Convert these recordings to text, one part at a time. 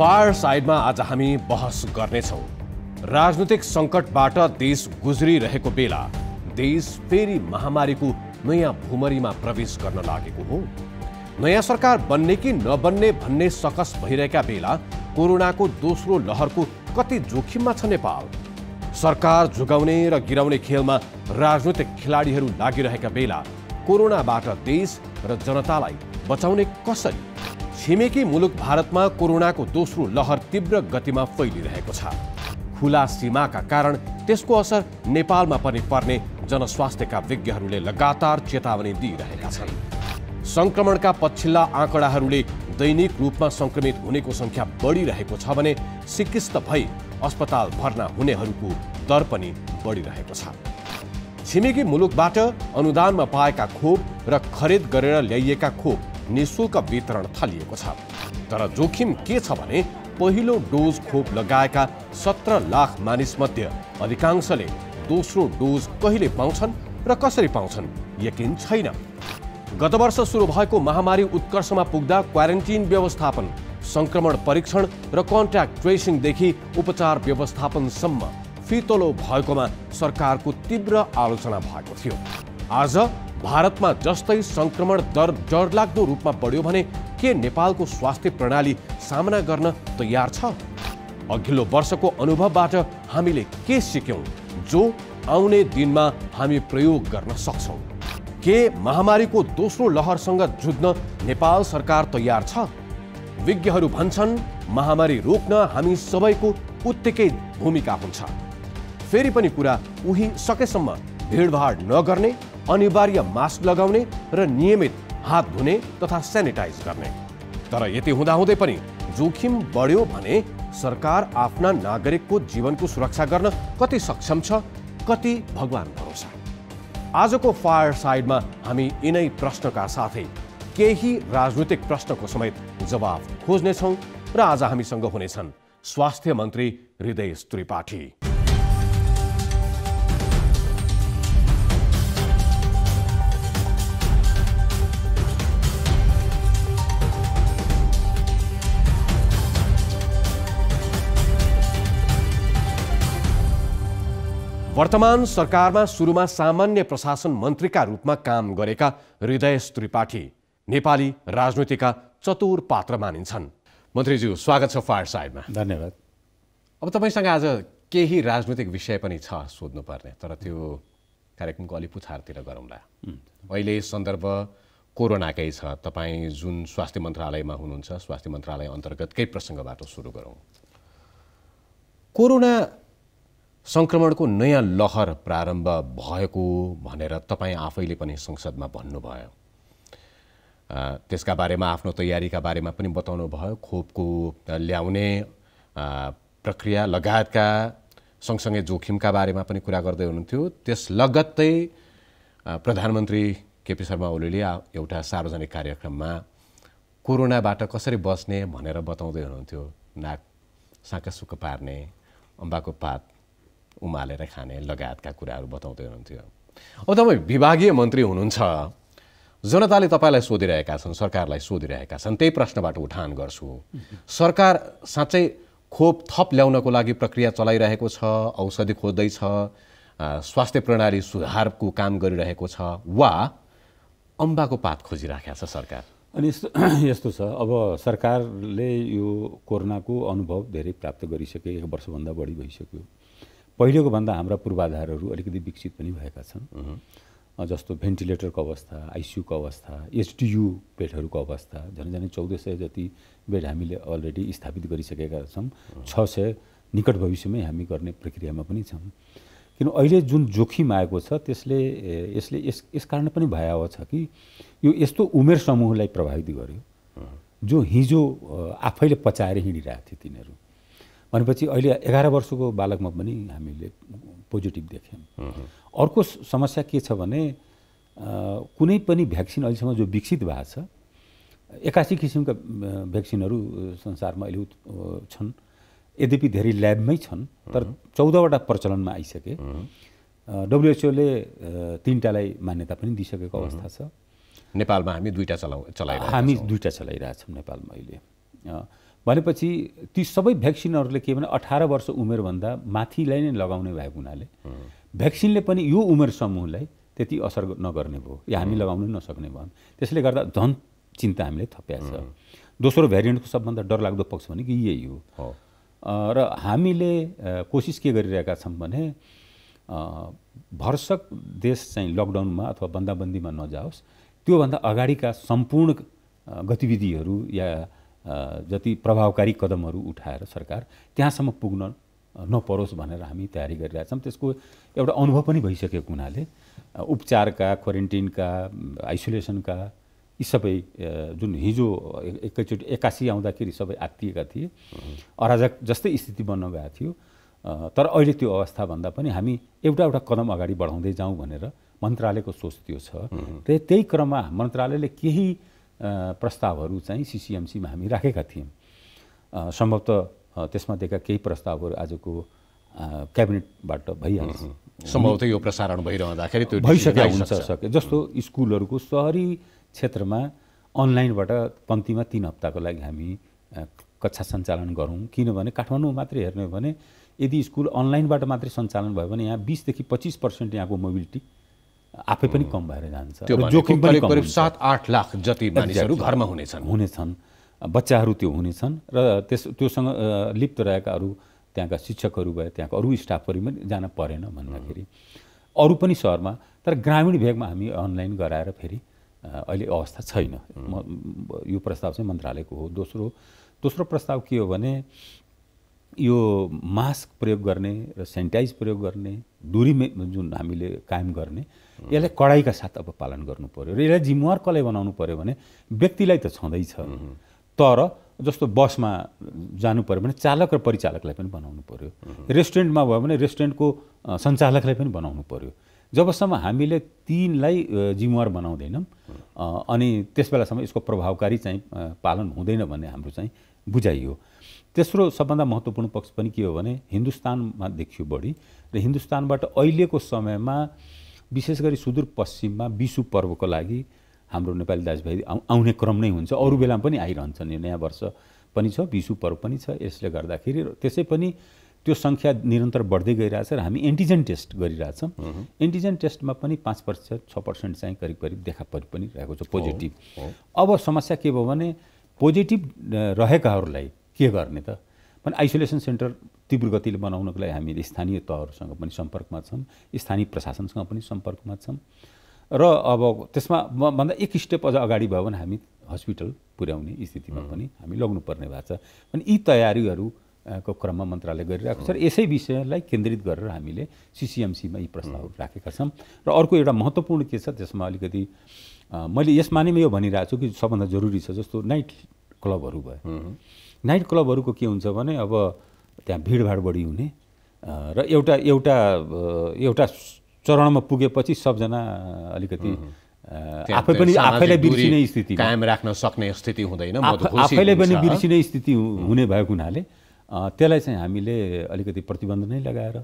Fire साइडमा आज हामी बहस गर्नेछौँ राजनैतिक सङ्कटबाट देश गुज्रिरहेको बेला देश फेरि महामारीको नयाँ भूमरीमा प्रवेश गर्न लागेको हो नयाँ सरकार बन्ने कि नबन्ने भन्ने सकस भइरहेका बेला कोरोनाको दोस्रो लहरको कति जोखिममा छ नेपाल सरकार जोगाउने र गिराउने खेलमा राजनैतिक खेलाडीहरू लागिरहेका बेला कोरोनाबाट देश र जनतालाई बचाउने कसरी छिमेकी मुलुक भारतमा कोरोनाको दोस्रो लहर तीव्र गतिमा फैलिरहेको छ खुला सीमाका कारण त्यसको असर नेपालमा पनि पर्ने जनस्वास्थ्यका विज्ञहरूले लगातार चेतावनी दिइरहेका छन् सङ्क्रमणका पछिल्ला आँकडाहरूले दैनिक रूपमा सङ्क्रमित हुनेको सङ्ख्या बढिरहेको छ भने सिकिस्त भई अस्पताल भर्ना हुनेहरूको दर पनि बढिरहेको छ छिमेकी मुलुकबाट अनुदानमा पाएका खोप र खरिद गरेर ल्याइएका खोप निशुल्क वितरण थालिएको छ तर जोखिम के छ भने पहिलो डोज खोप लगाएका सत्र लाख मानिसमध्ये अधिकांशले दोस्रो डोज कहिले पाउँछन् र कसरी पाउँछन् यकिन छैन गत वर्ष सुरु भएको महामारी उत्कर्षमा पुग्दा क्वारेन्टिन व्यवस्थापन सङ्क्रमण परीक्षण र कन्ट्याक्ट ट्रेसिङदेखि उपचार व्यवस्थापनसम्म फितोलो भएकोमा सरकारको तीव्र आलोचना भएको थियो आज भारतमा जस्तै सङ्क्रमण दर डरलाग्दो रूपमा बढ्यो भने के नेपालको स्वास्थ्य प्रणाली सामना गर्न तयार छ अघिल्लो वर्षको अनुभवबाट हामीले के सिक्यौँ जो आउने दिनमा हामी प्रयोग गर्न सक्छौँ के महामारीको दोस्रो लहरसँग जुझ्न नेपाल सरकार तयार छ विज्ञहरू भन्छन् महामारी रोक्न हामी सबैको उत्तिकै भूमिका हुन्छ फेरि पनि कुरा उही सकेसम्म भिडभाड नगर्ने अनिवार्य मास्क लगाउने र नियमित हात धुने तथा सेनिटाइज गर्ने तर यति हुँदाहुँदै पनि जोखिम बढ्यो भने सरकार आफ्ना नागरिकको जीवनको सुरक्षा गर्न कति सक्षम छ कति भगवान भरोसा आजको फायर साइडमा हामी यिनै प्रश्नका साथै केही राजनीतिक प्रश्नको समेत जवाब खोज्नेछौँ र आज हामीसँग हुनेछन् स्वास्थ्य मन्त्री हृदय त्रिपाठी वर्तमान सरकारमा सुरुमा सामान्य प्रशासन मन्त्रीका रूपमा काम गरेका हृदय त्रिपाठी नेपाली राजनीतिका चतुर पात्र मानिन्छन् मन्त्रीज्यू स्वागत छ फायर साइडमा धन्यवाद अब तपाईँसँग आज केही राजनीतिक विषय पनि छ सोध्नुपर्ने तर त्यो कार्यक्रमको अलि पुछारतिर गरौँला अहिले सन्दर्भ कोरोनाकै छ तपाईँ जुन स्वास्थ्य मन्त्रालयमा हुनुहुन्छ स्वास्थ्य मन्त्रालय अन्तर्गतकै प्रसङ्गबाट सुरु गरौँ कोरोना सङ्क्रमणको नयाँ लहर प्रारम्भ भएको भनेर तपाईँ आफैले पनि संसदमा भन्नुभयो त्यसका बारेमा आफ्नो तयारीका बारेमा पनि बताउनु भयो खोपको ल्याउने प्रक्रिया लगायतका सँगसँगै जोखिमका बारेमा पनि कुरा गर्दै हुनुहुन्थ्यो त्यस लगत्तै प्रधानमन्त्री केपी शर्मा ओलीले एउटा सार्वजनिक कार्यक्रममा कोरोनाबाट कसरी बस्ने भनेर बताउँदै हुनुहुन्थ्यो नाक साँकासुक पार्ने अम्बाको पात उमालेर खाने लगायतका कुराहरू बताउँदै हुनुहुन्थ्यो अब तपाईँ विभागीय मन्त्री हुनुहुन्छ जनताले तपाईँलाई सोधिरहेका छन् सरकारलाई सोधिरहेका छन् त्यही प्रश्नबाट उठान गर्छु सरकार साँच्चै खोप थप ल्याउनको लागि प्रक्रिया चलाइरहेको छ औषधि खोज्दैछ स्वास्थ्य प्रणाली सुधारको काम गरिरहेको छ वा अम्बाको पात खोजिराखेको छ सरकार अनि यस्तो यस्तो छ अब सरकारले यो कोरोनाको अनुभव धेरै प्राप्त गरिसक्यो एक वर्षभन्दा बढी भइसक्यो पहिलेको भन्दा हाम्रा पूर्वाधारहरू अलिकति विकसित पनि भएका छन् जस्तो भेन्टिलेटरको अवस्था आइसियुको अवस्था एसटियु बेडहरूको अवस्था झन् झन् चौध सय जति बेड हामीले अलरेडी स्थापित गरिसकेका छौँ छ सय निकट भविष्यमै हामी गर्ने प्रक्रियामा पनि छौँ किन अहिले जुन जोखिम आएको छ त्यसले यसले यस यस कारण पनि भयावह छ कि यो यस्तो उमेर समूहलाई प्रभावित गर्यो जो हिजो आफैले पचाएर हिँडिरहेको थियो तिनीहरू भनेपछि अहिले एघार वर्षको बालकमा पनि हामीले पोजिटिभ देख्यौँ अर्को समस्या के छ भने कुनै पनि भ्याक्सिन अहिलेसम्म जो विकसित भएको छ एकासी किसिमका भ्याक्सिनहरू संसारमा अहिले छन् यद्यपि धेरै ल्याबमै छन् तर चौधवटा प्रचलनमा आइसके डब्लुएचओले तिनवटालाई मान्यता पनि दिइसकेको अवस्था छ नेपालमा हामी दुईवटा चलाउ चलाइ हामी दुईवटा चलाइरहेछौँ नेपालमा अहिले भनेपछि ती सबै भ्याक्सिनहरूले के भने अठार वर्ष उमेरभन्दा माथिलाई नै लगाउने भएको हुनाले भ्याक्सिनले पनि यो उमेर समूहलाई त्यति असर नगर्ने भयो या हामी लगाउनै नसक्ने भयो त्यसले गर्दा झन् चिन्ता हामीले थप्याएको छ दोस्रो भेरिएन्टको सबभन्दा डरलाग्दो पक्ष भनेको यही हो र हामीले कोसिस के गरिरहेका छौँ भने भरसक देश चाहिँ लकडाउनमा अथवा बन्दाबन्दीमा नजाओस् त्योभन्दा अगाडिका सम्पूर्ण गतिविधिहरू या जति प्रभावकारी कदमहरू उठाएर सरकार त्यहाँसम्म पुग्न नपरोस् भनेर हामी तयारी गरिरहेका गरिरहेछौँ त्यसको एउटा अनुभव पनि भइसकेको हुनाले उपचारका क्वारेन्टिनका आइसोलेसनका यी सबै जुन हिजो एकैचोटि एक्कासी आउँदाखेरि सबै आत्तिएका थिए अराजक जस्तै स्थिति बन्न गएको थियो तर अहिले त्यो अवस्थाभन्दा पनि हामी एउटा एउटा कदम अगाडि बढाउँदै जाउँ भनेर मन्त्रालयको सोच त्यो छ र त्यही क्रममा मन्त्रालयले केही प्रस्तावहरू चाहिँ सिसिएमसीमा हामी राखेका थियौँ सम्भवतः त्यसमा दिएका केही प्रस्तावहरू आजको क्याबिनेटबाट भइहाल्छ सम्भवतः यो प्रसारण भइरहँदाखेरि त्यो भइसकेको हुन्छ सके जस्तो स्कुलहरूको सहरी क्षेत्रमा अनलाइनबाट कम्तीमा तिन हप्ताको लागि हामी कक्षा सञ्चालन गरौँ किनभने काठमाडौँ मात्रै हेर्ने हो भने यदि स्कुल अनलाइनबाट मात्रै सञ्चालन भयो भने यहाँ बिसदेखि पच्चिस पर्सेन्ट यहाँको मोबिलिटी आफै पनि कम भएर जान्छ जोखिम पनि करिब सात आठ लाख जति मानिसहरू घरमा हुनेछन् हुनेछन् बच्चाहरू त्यो हुनेछन् र त्यस त्योसँग लिप्त रहेका अरू त्यहाँका शिक्षकहरू भए त्यहाँको अरू स्टाफहरू पनि जान परेन भन्दाखेरि अरू पनि सहरमा तर ग्रामीण भेगमा हामी अनलाइन गराएर फेरि अहिले अवस्था छैन यो प्रस्ताव चाहिँ मन्त्रालयको हो दोस्रो दोस्रो प्रस्ताव के हो भने यो मास्क प्रयोग गर्ने र सेनिटाइज प्रयोग गर्ने दुरी जुन हामीले कायम गर्ने यसलाई कडाइका साथ अब पालन गर्नु पऱ्यो र यसलाई जिम्मेवार कसलाई बनाउनु पऱ्यो भने व्यक्तिलाई त छँदैछ तर जस्तो बसमा जानु पऱ्यो भने चालक र परिचालकलाई पनि बनाउनु पऱ्यो रेस्टुरेन्टमा भयो भने रेस्टुरेन्टको सञ्चालकलाई पनि बनाउनु पऱ्यो जबसम्म हामीले तिनलाई जिम्मेवार बनाउँदैनौँ अनि त्यस बेलासम्म यसको प्रभावकारी चाहिँ पालन हुँदैन भन्ने हाम्रो चाहिँ बुझाइयो तेस्रो सबभन्दा महत्त्वपूर्ण पक्ष पनि के हो भने हिन्दुस्तानमा देखियो बढी र हिन्दुस्तानबाट अहिलेको समयमा विशेष गरी सुदूरपश्चिममा विशु पर्वको लागि हाम्रो नेपाली दाजुभाइ आउने क्रम नै हुन्छ अरू बेलामा पनि आइरहन्छन् यो नयाँ वर्ष पनि छ विशु पर्व पनि छ यसले गर्दाखेरि त्यसै पनि त्यो सङ्ख्या निरन्तर बढ्दै गइरहेछ र हामी एन्टिजेन टेस्ट गरिरहेछौँ एन्टिजेन टेस्टमा पनि पाँच पर्सेन्ट छ पर्सेन्ट चाहिँ करिब करिब देखा परि पनि रहेको छ पोजिटिभ अब समस्या के भयो भने पोजिटिभ रहेकाहरूलाई के गर्ने त भने आइसोलेसन सेन्टर तीव्र गतिले बनाउनको लागि हामीले स्थानीय तहहरूसँग पनि सम्पर्कमा छौँ स्थानीय प्रशासनसँग पनि सम्पर्कमा छौँ र अब त्यसमा भन्दा एक स्टेप अझ अगाडि भयो भने हामी हस्पिटल पुर्याउने स्थितिमा पनि हामी लग्नुपर्ने भएको छ अनि यी तयारीहरूको क्रममा मन्त्रालय गरिरहेको छ र यसै विषयलाई केन्द्रित गरेर हामीले सिसिएमसीमा यी प्रस्तावहरू राखेका छौँ र अर्को एउटा महत्त्वपूर्ण के छ त्यसमा अलिकति मैले यसमा नै यो भनिरहेको छु कि सबभन्दा जरुरी छ जस्तो नाइट क्लबहरू भयो नाइट क्लबहरूको के हुन्छ भने अब त्यहाँ भिडभाड बढी हुने र एउटा एउटा एउटा चरणमा पुगेपछि सबजना अलिकति आफै पनि आफैलाई बिर्सिने स्थिति कायम राख्न सक्ने स्थिति हुँदैन आफैले पनि बिर्सिने स्थिति हुने भएको हुनाले त्यसलाई चाहिँ हामीले अलिकति प्रतिबन्ध नै लगाएर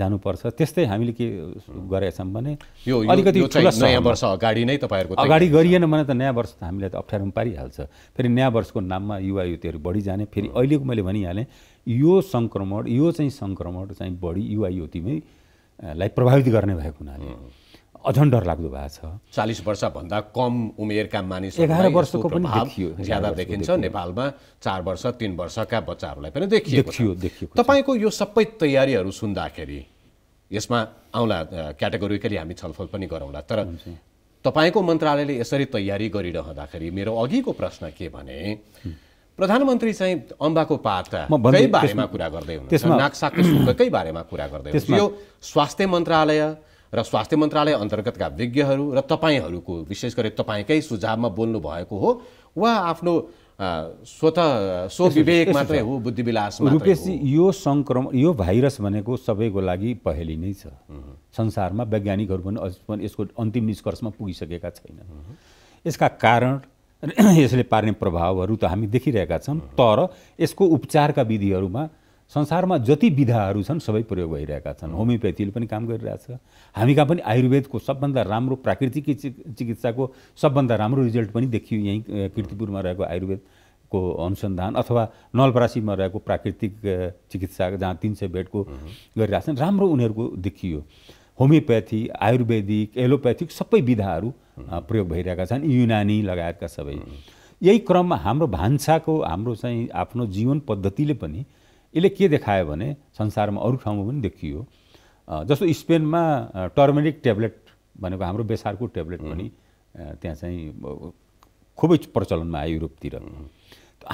जानुपर्छ त्यस्तै हामीले के गरेका छौँ भने यो अलिकति नयाँ वर्ष अगाडि नै तपाईँहरूको अगाडि गरिएन भने त नयाँ वर्ष त हामीलाई त अप्ठ्यारोमा पारिहाल्छ फेरि नयाँ वर्षको नाममा युवा युवतीहरू बढी जाने फेरि अहिलेको मैले भनिहालेँ यो सङ्क्रमण यो चाहिँ सङ्क्रमण चाहिँ बढी युवायुवतीमै लाई प्रभावित गर्ने भएको हुनाले अझन डरलाग्दो भएको छ चालिस वर्षभन्दा कम उमेरका मानिस एघार वर्षको पनि देखियो ज्यादा देखिन्छ नेपालमा चार वर्ष तिन वर्षका बच्चाहरूलाई पनि देखियो देखियो देखियो तपाईँको यो सबै तयारीहरू सुन्दाखेरि यसमा आउँला क्याटेगोरिकली हामी छलफल पनि गरौँला तर तपाईँको मन्त्रालयले यसरी तयारी गरिरहँदाखेरि मेरो अघिको प्रश्न के भने प्रधानमन्त्री चाहिँ अम्बाको पातकै बारेमा कुरा गर्दै हुनुहुन्छ नाकसाको शुल्ककै बारेमा कुरा गर्दै हुनुहुन्छ यो स्वास्थ्य मन्त्रालय र स्वास्थ्य मन्त्रालय अन्तर्गतका विज्ञहरू र तपाईँहरूको विशेष गरी तपाईँकै सुझावमा बोल्नु भएको हो वा आफ्नो स्वत विवेक मात्रै हो बुद्धिविलास रूपेशजी यो सङ्क्रमण यो भाइरस भनेको सबैको लागि पहेँली नै छ संसारमा वैज्ञानिकहरू पनि अझ पनि यसको अन्तिम निष्कर्षमा पुगिसकेका छैनन् यसका कारण यसले पार्ने प्रभावहरू त हामी देखिरहेका छौँ तर यसको उपचारका विधिहरूमा संसारमा जति विधाहरू छन् सबै प्रयोग भइरहेका छन् होमियोप्याथीले पनि काम गरिरहेछ हामी कहाँ पनि आयुर्वेदको सबभन्दा राम्रो प्राकृतिक चिकित्साको सबभन्दा राम्रो रिजल्ट पनि देखियो यहीँ किर्तिपुरमा रहेको आयुर्वेदको अनुसन्धान अथवा नलपरासीमा रहेको प्राकृतिक चिकित्सा जहाँ तिन सय बेडको गरिरहेछन् राम्रो उनीहरूको देखियो होमियोप्याथी आयुर्वेदिक एलोप्याथिक सबै विधाहरू प्रयोग भइरहेका छन् युनानी लगायतका सबै यही क्रममा हाम्रो भान्साको हाम्रो चाहिँ आफ्नो जीवन पद्धतिले पनि यसले के देखायो भने संसारमा अरू ठाउँमा पनि देखियो जस्तो स्पेनमा टर्मेरिक ट्याब्लेट भनेको हाम्रो बेसारको ट्याब्लेट पनि त्यहाँ चाहिँ खुबै प्रचलनमा आयो युरोपतिर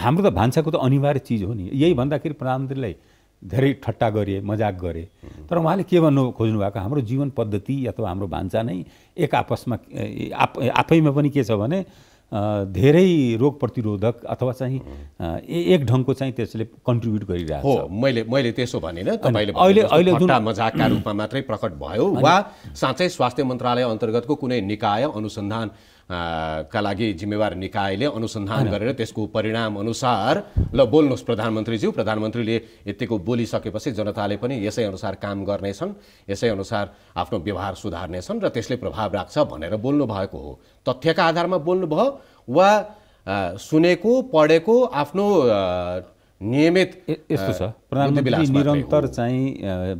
हाम्रो त भान्साको त अनिवार्य चिज हो नि यही भन्दाखेरि प्रधानमन्त्रीलाई धेरै ठट्टा गरे मजाक गरे तर उहाँले के भन्नु खोज्नु भएको हाम्रो जीवन पद्धति अथवा हाम्रो भान्सा नै एक आपसमा आफैमा पनि के छ भने धेरै रोग प्रतिरोधक अथवा चाहिँ एक ढङ्गको चाहिँ त्यसले कन्ट्रिब्युट गरिरहेको हो मैले मैले त्यसो भनेन तपाईँले अहिले अहिले जुन मजाकका रूपमा मात्रै प्रकट भयो वा साँच्चै स्वास्थ्य मन्त्रालय अन्तर्गतको कुनै निकाय अनुसन्धान का लागि जिम्मेवार निकायले अनुसन्धान गरेर त्यसको परिणाम अनुसार ल बोल्नुहोस् प्रधानमन्त्रीज्यू प्रधानमन्त्रीले यत्तिको बोलिसकेपछि जनताले पनि यसै अनुसार काम गर्नेछन् यसै अनुसार आफ्नो व्यवहार सुधार्नेछन् र त्यसले प्रभाव राख्छ भनेर बोल्नु भएको हो तथ्यका आधारमा बोल्नुभयो वा सुनेको पढेको आफ्नो नियमित यस्तो छ प्रधानमन्त्री निरन्तर चाहिँ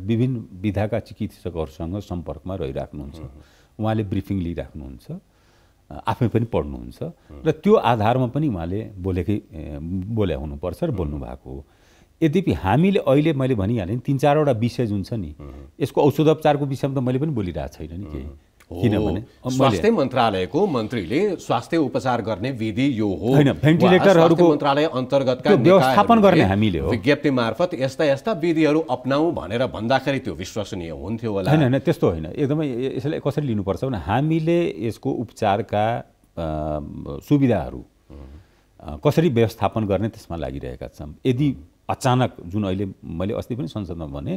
विभिन्न विधाका चिकित्सकहरूसँग सम्पर्कमा रहिराख्नुहुन्छ उहाँले ब्रिफिङ लिइराख्नुहुन्छ आफै पनि पढ्नुहुन्छ र त्यो आधारमा पनि उहाँले बोलेकै बोले हुनुपर्छ र बोल्नु भएको हो यद्यपि हामीले अहिले मैले भनिहालेँ तिन चारवटा विषय जुन छ नि यसको औषधोपचारको विषयमा त मैले पनि बोलिरहेको छैन नि केही किनभने स्वास्थ्य मन्त्रालयको मन्त्रीले स्वास्थ्य उपचार गर्ने विधि यो हो होइन भेन्टिलेटरहरूको मन्त्रालय अन्तर्गतका व्यवस्थापन गर्ने हामीले हो विज्ञप्ति मार्फत यस्ता यस्ता विधिहरू अपनाऊ भनेर भन्दाखेरि त्यो विश्वसनीय हुन्थ्यो होला होइन होइन त्यस्तो होइन एकदमै यसलाई कसरी लिनुपर्छ भने हामीले यसको उपचारका सुविधाहरू कसरी व्यवस्थापन गर्ने त्यसमा लागिरहेका छौँ यदि अचानक जुन अहिले मैले अस्ति पनि संसदमा भने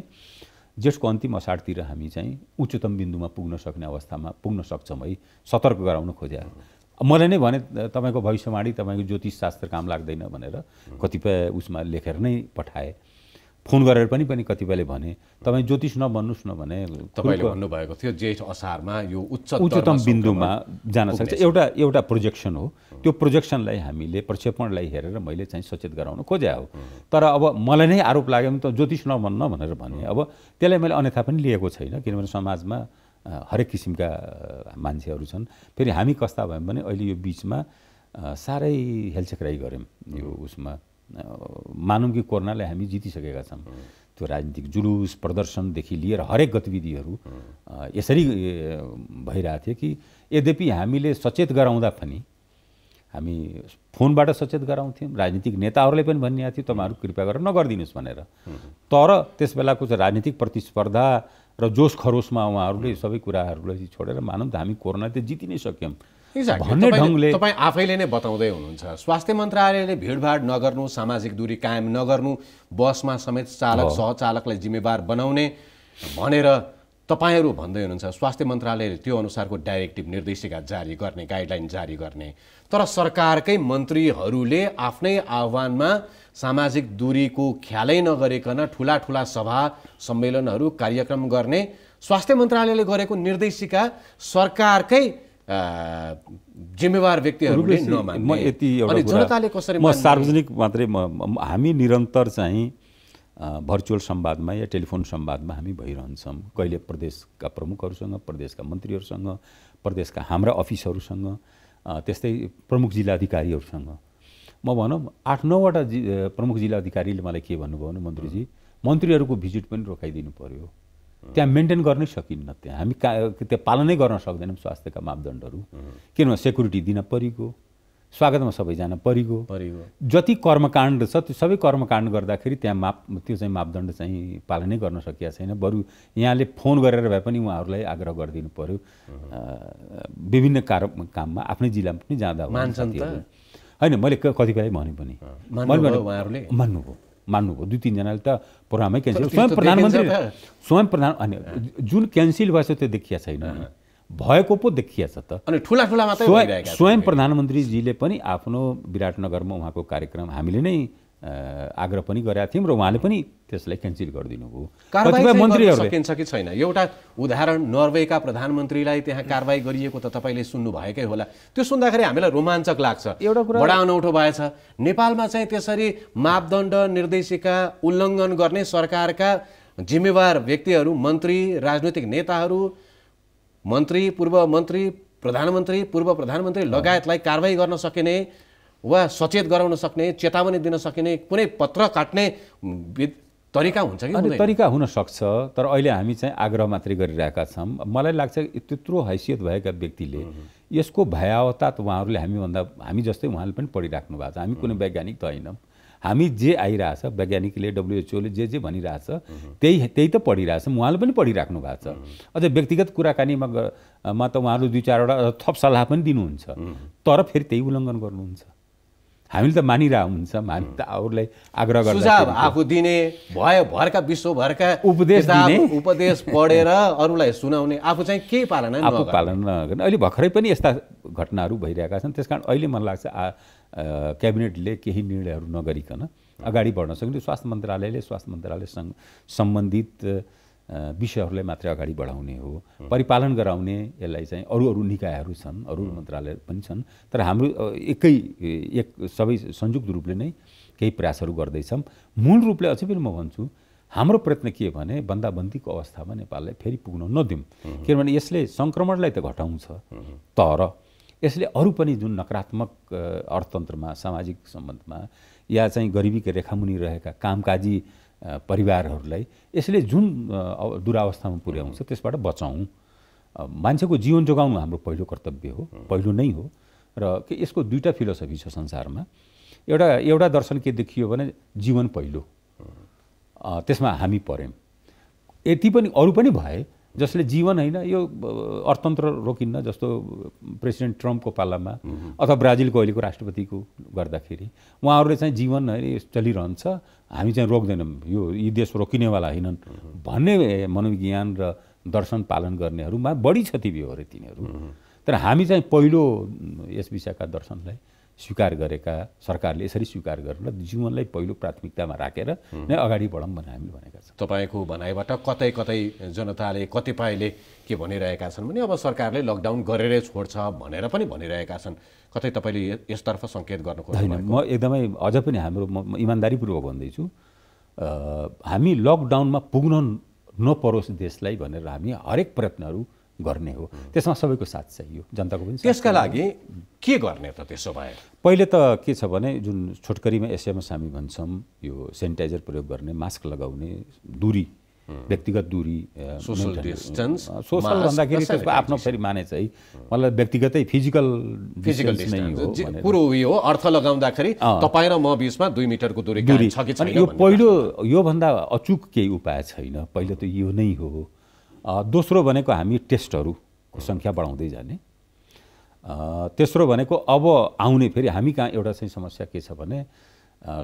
जेठको अन्तिम असारतिर हामी चाहिँ उच्चतम बिन्दुमा पुग्न सक्ने अवस्थामा पुग्न सक्छौँ है सतर्क गराउन खोज्या मलाई नै भने तपाईँको भविष्यवाणी तपाईँको ज्योतिषशास्त्र काम लाग्दैन भनेर कतिपय उसमा लेखेर नै पठाएँ फोन गरेर पनि पनि कतिपयले भने तपाईँ ज्योतिष नभन्नुहोस् न भने तपाईँले भन्नुभएको थियो जेठ असारमा यो उच्च उच्चतम बिन्दुमा जान सक्छ एउटा एउटा प्रोजेक्सन हो त्यो प्रोजेक्सनलाई हामीले प्रक्षेपणलाई हेरेर मैले चाहिँ सचेत गराउन खोजे हो तर अब मलाई नै आरोप लाग्यो भने त ज्योतिष नभन्न भनेर भने अब त्यसलाई मैले अन्यथा पनि लिएको छैन किनभने समाजमा हरेक किसिमका मान्छेहरू छन् फेरि हामी कस्ता भयौँ भने अहिले यो बिचमा साह्रै हेलचेक्राइ गऱ्यौँ यो उसमा मानौँ कि कोरोनालाई हामी जितिसकेका छौँ त्यो राजनीतिक जुलुस प्रदर्शनदेखि लिएर हरेक गतिविधिहरू यसरी भइरहेको थियो कि यद्यपि हामीले सचेत गराउँदा पनि हामी फोनबाट सचेत गराउँथ्यौँ राजनीतिक नेताहरूले पनि भनिएको थियो तपाईँहरू कृपया गरेर नगरिदिनुहोस् भनेर तर त्यस बेलाको चाहिँ राजनीतिक प्रतिस्पर्धा र जोस खरोसमा उहाँहरूले सबै कुराहरूलाई छोडेर मानौँ त हामी कोरोना त जिति नै सक्यौँ भन्ने ढङ्गले तपाईँ आफैले नै बताउँदै हुनुहुन्छ स्वास्थ्य मन्त्रालयले भिडभाड नगर्नु सामाजिक दूरी कायम नगर्नु बसमा समेत चालक सहचालकलाई जिम्मेवार बनाउने भनेर तपाईँहरू भन्दै हुनुहुन्छ स्वास्थ्य मन्त्रालयले त्यो अनुसारको डाइरेक्टिभ निर्देशिका जारी गर्ने गाइडलाइन जारी गर्ने तर सरकारकै मन्त्रीहरूले आफ्नै आह्वानमा सामाजिक दूरीको ख्यालै नगरिकन ठुला ठुला सभा सम्मेलनहरू कार्यक्रम गर्ने स्वास्थ्य मन्त्रालयले गरेको निर्देशिका सरकारकै जिम्मेवार व्यक्तिहरूले म यति एउटा जनताले कसरी म सार्वजनिक मात्रै म हामी निरन्तर चाहिँ भर्चुअल सम्वादमा या टेलिफोन सम्वादमा हामी भइरहन्छौँ कहिले प्रदेशका प्रमुखहरूसँग प्रदेशका मन्त्रीहरूसँग प्रदेशका हाम्रा अफिसहरूसँग त्यस्तै प्रमुख जिल्लाधिकारीहरूसँग म भनौँ आठ नौवटा जि प्रमुख जिल्लाधिकारीले मलाई के भन्नुभयो भने मन्त्रीजी मन्त्रीहरूको भिजिट पनि रोकाइदिनु पर्यो त्यहाँ मेन्टेन गर्नै सकिन्न त्यहाँ हामी का त्यहाँ पालनै गर्न सक्दैनौँ स्वास्थ्यका मापदण्डहरू किनभने सेक्युरिटी दिन परिगयो स्वागतमा सबैजना परिगयो परिगयो जति कर्मकाण्ड छ त्यो सबै कर्मकाण्ड गर्दाखेरि त्यहाँ माप त्यो चाहिँ मापदण्ड चाहिँ पालनै गर्न सकिएको छैन बरु यहाँले फोन गरेर भए पनि उहाँहरूलाई आग्रह गरिदिनु पऱ्यो विभिन्न कार काममा आफ्नै जिल्लामा पनि जाँदा होइन मैले कतिपय भने पनि मान्नुभयो मान्नुभयो दुई तिनजनाले त प्रोग्रामै क्यान्सल स्वयं प्रधानमन्त्री स्वयं प्रधान अनि जुन क्यान्सल भएछ त्यो देखिया छैन भएको पो देखिया छ त अनि ठुला ठुला स्वयं प्रधानमन्त्रीजीले पनि आफ्नो विराटनगरमा उहाँको कार्यक्रम हामीले नै आग्रह पनि गरेका थियौँ र उहाँले पनि त्यसलाई क्यान्सिल गरिदिनु भयो मन्त्रीहरू सकिन्छ कि छैन एउटा उदाहरण नर्वेका प्रधानमन्त्रीलाई त्यहाँ कारवाही गरिएको त तपाईँले सुन्नु भएकै होला त्यो सुन्दाखेरि हामीलाई रोमाञ्चक लाग्छ एउटा कुरा बडा अनौठो भएछ नेपालमा चाहिँ त्यसरी मापदण्ड निर्देशिका उल्लङ्घन गर्ने सरकारका जिम्मेवार व्यक्तिहरू मन्त्री राजनैतिक नेताहरू मन्त्री पूर्व मन्त्री प्रधानमन्त्री पूर्व प्रधानमन्त्री लगायतलाई कारवाही गर्न सकिने वा सचेत गराउन सक्ने चेतावनी दिन सकिने कुनै पत्र काट्ने तरिका हुन्छ कि तरिका हुनसक्छ तर अहिले हामी चाहिँ आग्रह मात्रै गरिरहेका छौँ मलाई लाग्छ त्यत्रो हैसियत भएका व्यक्तिले यसको त उहाँहरूले हामीभन्दा हामी जस्तै उहाँले पनि पढिराख्नु भएको छ हामी कुनै वैज्ञानिक त होइनौँ हामी जे आइरहेछ वैज्ञानिकले डब्लुएचओले जे जे भनिरहेछ त्यही त्यही त पढिरहेछ उहाँले पनि पढिराख्नु भएको छ अझ व्यक्तिगत कुराकानीमा मा त उहाँहरू दुई चारवटा थप सल्लाह पनि दिनुहुन्छ तर फेरि त्यही उल्लङ्घन गर्नुहुन्छ हामीले त मानिरहेको हुन्छ हामी त अरूलाई आग्रह गर्छ सुझाव आफू दिने भयो भरका विश्वभरका उपदेश दिने उपदेश पढेर अरूलाई सुनाउने आफू चाहिँ केही पालना आफू पालना नगर्ने अहिले भर्खरै पनि यस्ता घटनाहरू भइरहेका छन् त्यस कारण अहिले मलाई लाग्छ क्याबिनेटले केही निर्णयहरू नगरिकन अगाडि बढ्न सक्यो स्वास्थ्य मन्त्रालयले स्वास्थ्य मन्त्रालयसँग सम्बन्धित विषयहरूलाई मात्रै अगाडि बढाउने हो परिपालन गराउने यसलाई चाहिँ अरू अरू निकायहरू छन् अरू मन्त्रालय पनि छन् तर हाम्रो एकै एक सबै संयुक्त रूपले नै केही प्रयासहरू गर्दैछौँ मूल रूपले अझै पनि म भन्छु हाम्रो प्रयत्न के भने बन्दाबन्दीको अवस्थामा नेपाललाई फेरि पुग्न नदिउँ किनभने यसले सङ्क्रमणलाई त घटाउँछ तर यसले अरू पनि जुन नकारात्मक अर्थतन्त्रमा सामाजिक सम्बन्धमा या चाहिँ गरिबीको रेखामुनि रहेका कामकाजी परिवारहरूलाई यसले जुन दुरावस्थामा पुर्याउँछ त्यसबाट बचाउँ मान्छेको जीवन जोगाउनु हाम्रो पहिलो कर्तव्य हो पहिलो नै हो र यसको दुईवटा फिलोसफी छ संसारमा एउटा एउटा दर्शन के देखियो भने जीवन पहिलो त्यसमा हामी पऱ्यौँ यति पनि अरू पनि भए जसले जीवन होइन यो अर्थतन्त्र रोकिन्न जस्तो प्रेसिडेन्ट ट्रम्पको पालामा अथवा ब्राजिलको अहिलेको राष्ट्रपतिको गर्दाखेरि उहाँहरूले चाहिँ जीवन चलिरहन्छ हामी चाहिँ रोक्दैनौँ यो यी देश रोकिनेवाला होइनन् भन्ने मनोविज्ञान र दर्शन पालन गर्नेहरूमा बढी क्षति भयो अरे तिनीहरू तर हामी चाहिँ पहिलो यस विषयका दर्शनलाई स्वीकार गरेका सरकारले यसरी स्वीकार गरेर जीवनलाई पहिलो प्राथमिकतामा राखेर नै अगाडि बढौँ भनेर हामीले भनेका छौँ तपाईँको भनाइबाट कतै कतै जनताले कतिपयले के भनिरहेका छन् भने अब सरकारले लकडाउन गरेरै छोड्छ भनेर पनि भनिरहेका छन् कतै तपाईँले यसतर्फ सङ्केत गर्नु होइन म एकदमै अझ पनि हाम्रो म इमान्दारीपूर्वक भन्दैछु हामी लकडाउनमा पुग्न नपरोस् देशलाई भनेर हामी हरेक प्रयत्नहरू गर्ने हो mm. त्यसमा सबैको साथ चाहियो जनताको पनि त्यसका लागि के गर्ने त त्यसो भए पहिले त के छ भने जुन छोटकरीमा एसएमएस हामी भन्छौँ यो सेनिटाइजर प्रयोग गर्ने मास्क लगाउने दुरी mm. व्यक्तिगत दुरी सोसल डिस्टेन्स सोसल भन्दाखेरि त्यसको आफ्नो फेरि माने चाहिँ mm. मलाई व्यक्तिगतै फिजिकल फिजिकल नै हो कुरो उयो हो अर्थ लगाउँदाखेरि तपाईँ र म बिचमा दुई मिटरको दुरी दुरी छ कि छैन यो पहिलो योभन्दा अचुक केही उपाय छैन पहिलो त यो नै हो दोस्रो भनेको हामी टेस्टहरूको सङ्ख्या बढाउँदै जाने तेस्रो भनेको अब आउने फेरि हामी कहाँ एउटा चाहिँ समस्या के छ भने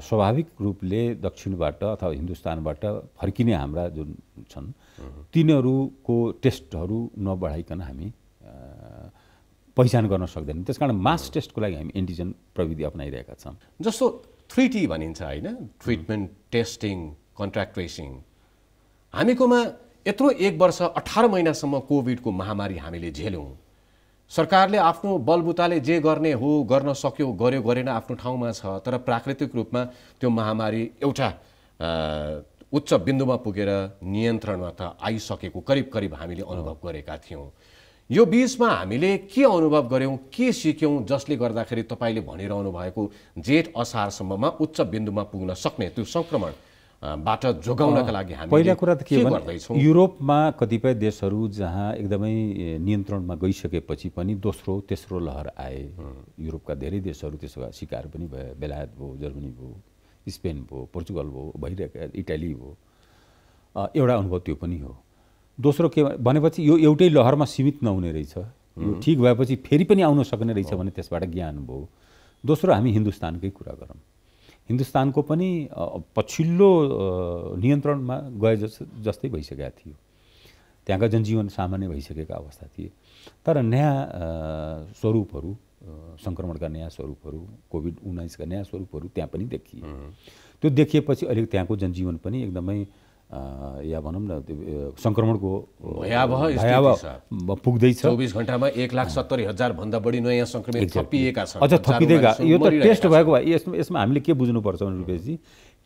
स्वाभाविक रूपले दक्षिणबाट अथवा हिन्दुस्तानबाट फर्किने हाम्रा जुन छन् तिनीहरूको टेस्टहरू नबढाइकन हामी पहिचान गर्न सक्दैनौँ त्यस कारण मास टेस्टको लागि हामी एन्टिजेन प्रविधि अप्नाइरहेका छौँ जस्तो थ्री टी भनिन्छ होइन ट्रिटमेन्ट टेस्टिङ कन्ट्राक्ट ट्रेसिङ हामीकोमा यत्रो एक वर्ष अठार महिनासम्म कोभिडको महामारी हामीले झेल्यौँ सरकारले आफ्नो बलबुताले जे गर्ने हो गर्न सक्यो गर्यो गरेन आफ्नो ठाउँमा छ तर प्राकृतिक रूपमा त्यो महामारी एउटा उच्च बिन्दुमा पुगेर नियन्त्रणमा त आइसकेको करिब करिब हामीले अनुभव गरेका थियौँ यो बिचमा हामीले के अनुभव गऱ्यौँ के सिक्यौँ जसले गर्दाखेरि तपाईँले भनिरहनु भएको जेठ असारसम्ममा उच्च बिन्दुमा पुग्न सक्ने त्यो सङ्क्रमण बाट जोगाउनका लागि हामी पहिला कुरा त के गर्दैछौँ युरोपमा कतिपय देशहरू जहाँ एकदमै नियन्त्रणमा गइसकेपछि पनि दोस्रो तेस्रो लहर आए युरोपका धेरै देशहरू त्यसो भए सिकार पनि भयो बेलायत भयो जर्मनी भयो स्पेन भयो पोर्चुगल भयो भइरहेका इटाली भयो एउटा अनुभव त्यो पनि हो दोस्रो के भनेपछि यो एउटै लहरमा सीमित नहुने रहेछ यो ठिक भएपछि फेरि पनि आउन सक्ने रहेछ भने त्यसबाट ज्ञान भयो दोस्रो हामी हिन्दुस्तानकै कुरा गरौँ हिन्दुस्तानको पनि पछिल्लो नियन्त्रणमा गए जस जस्तै भइसकेका थियो त्यहाँका जनजीवन सामान्य भइसकेको अवस्था थिए तर नयाँ स्वरूपहरू सङ्क्रमणका नयाँ स्वरूपहरू कोभिड उन्नाइसका नयाँ स्वरूपहरू त्यहाँ पनि देखिए त्यो देखिएपछि अलिक त्यहाँको जनजीवन पनि एकदमै या भनौँ न सङ्क्रमणको पुग्दैछ चौबिस घन्टामा एक लाख सत्तरी भन्दा बढी नयाँ सङ्क्रमित थपिएका छन् अझ थपिँदैका यो त टेस्ट भएको भए यसमा यसमा हामीले के बुझ्नुपर्छ भने रूपेशजी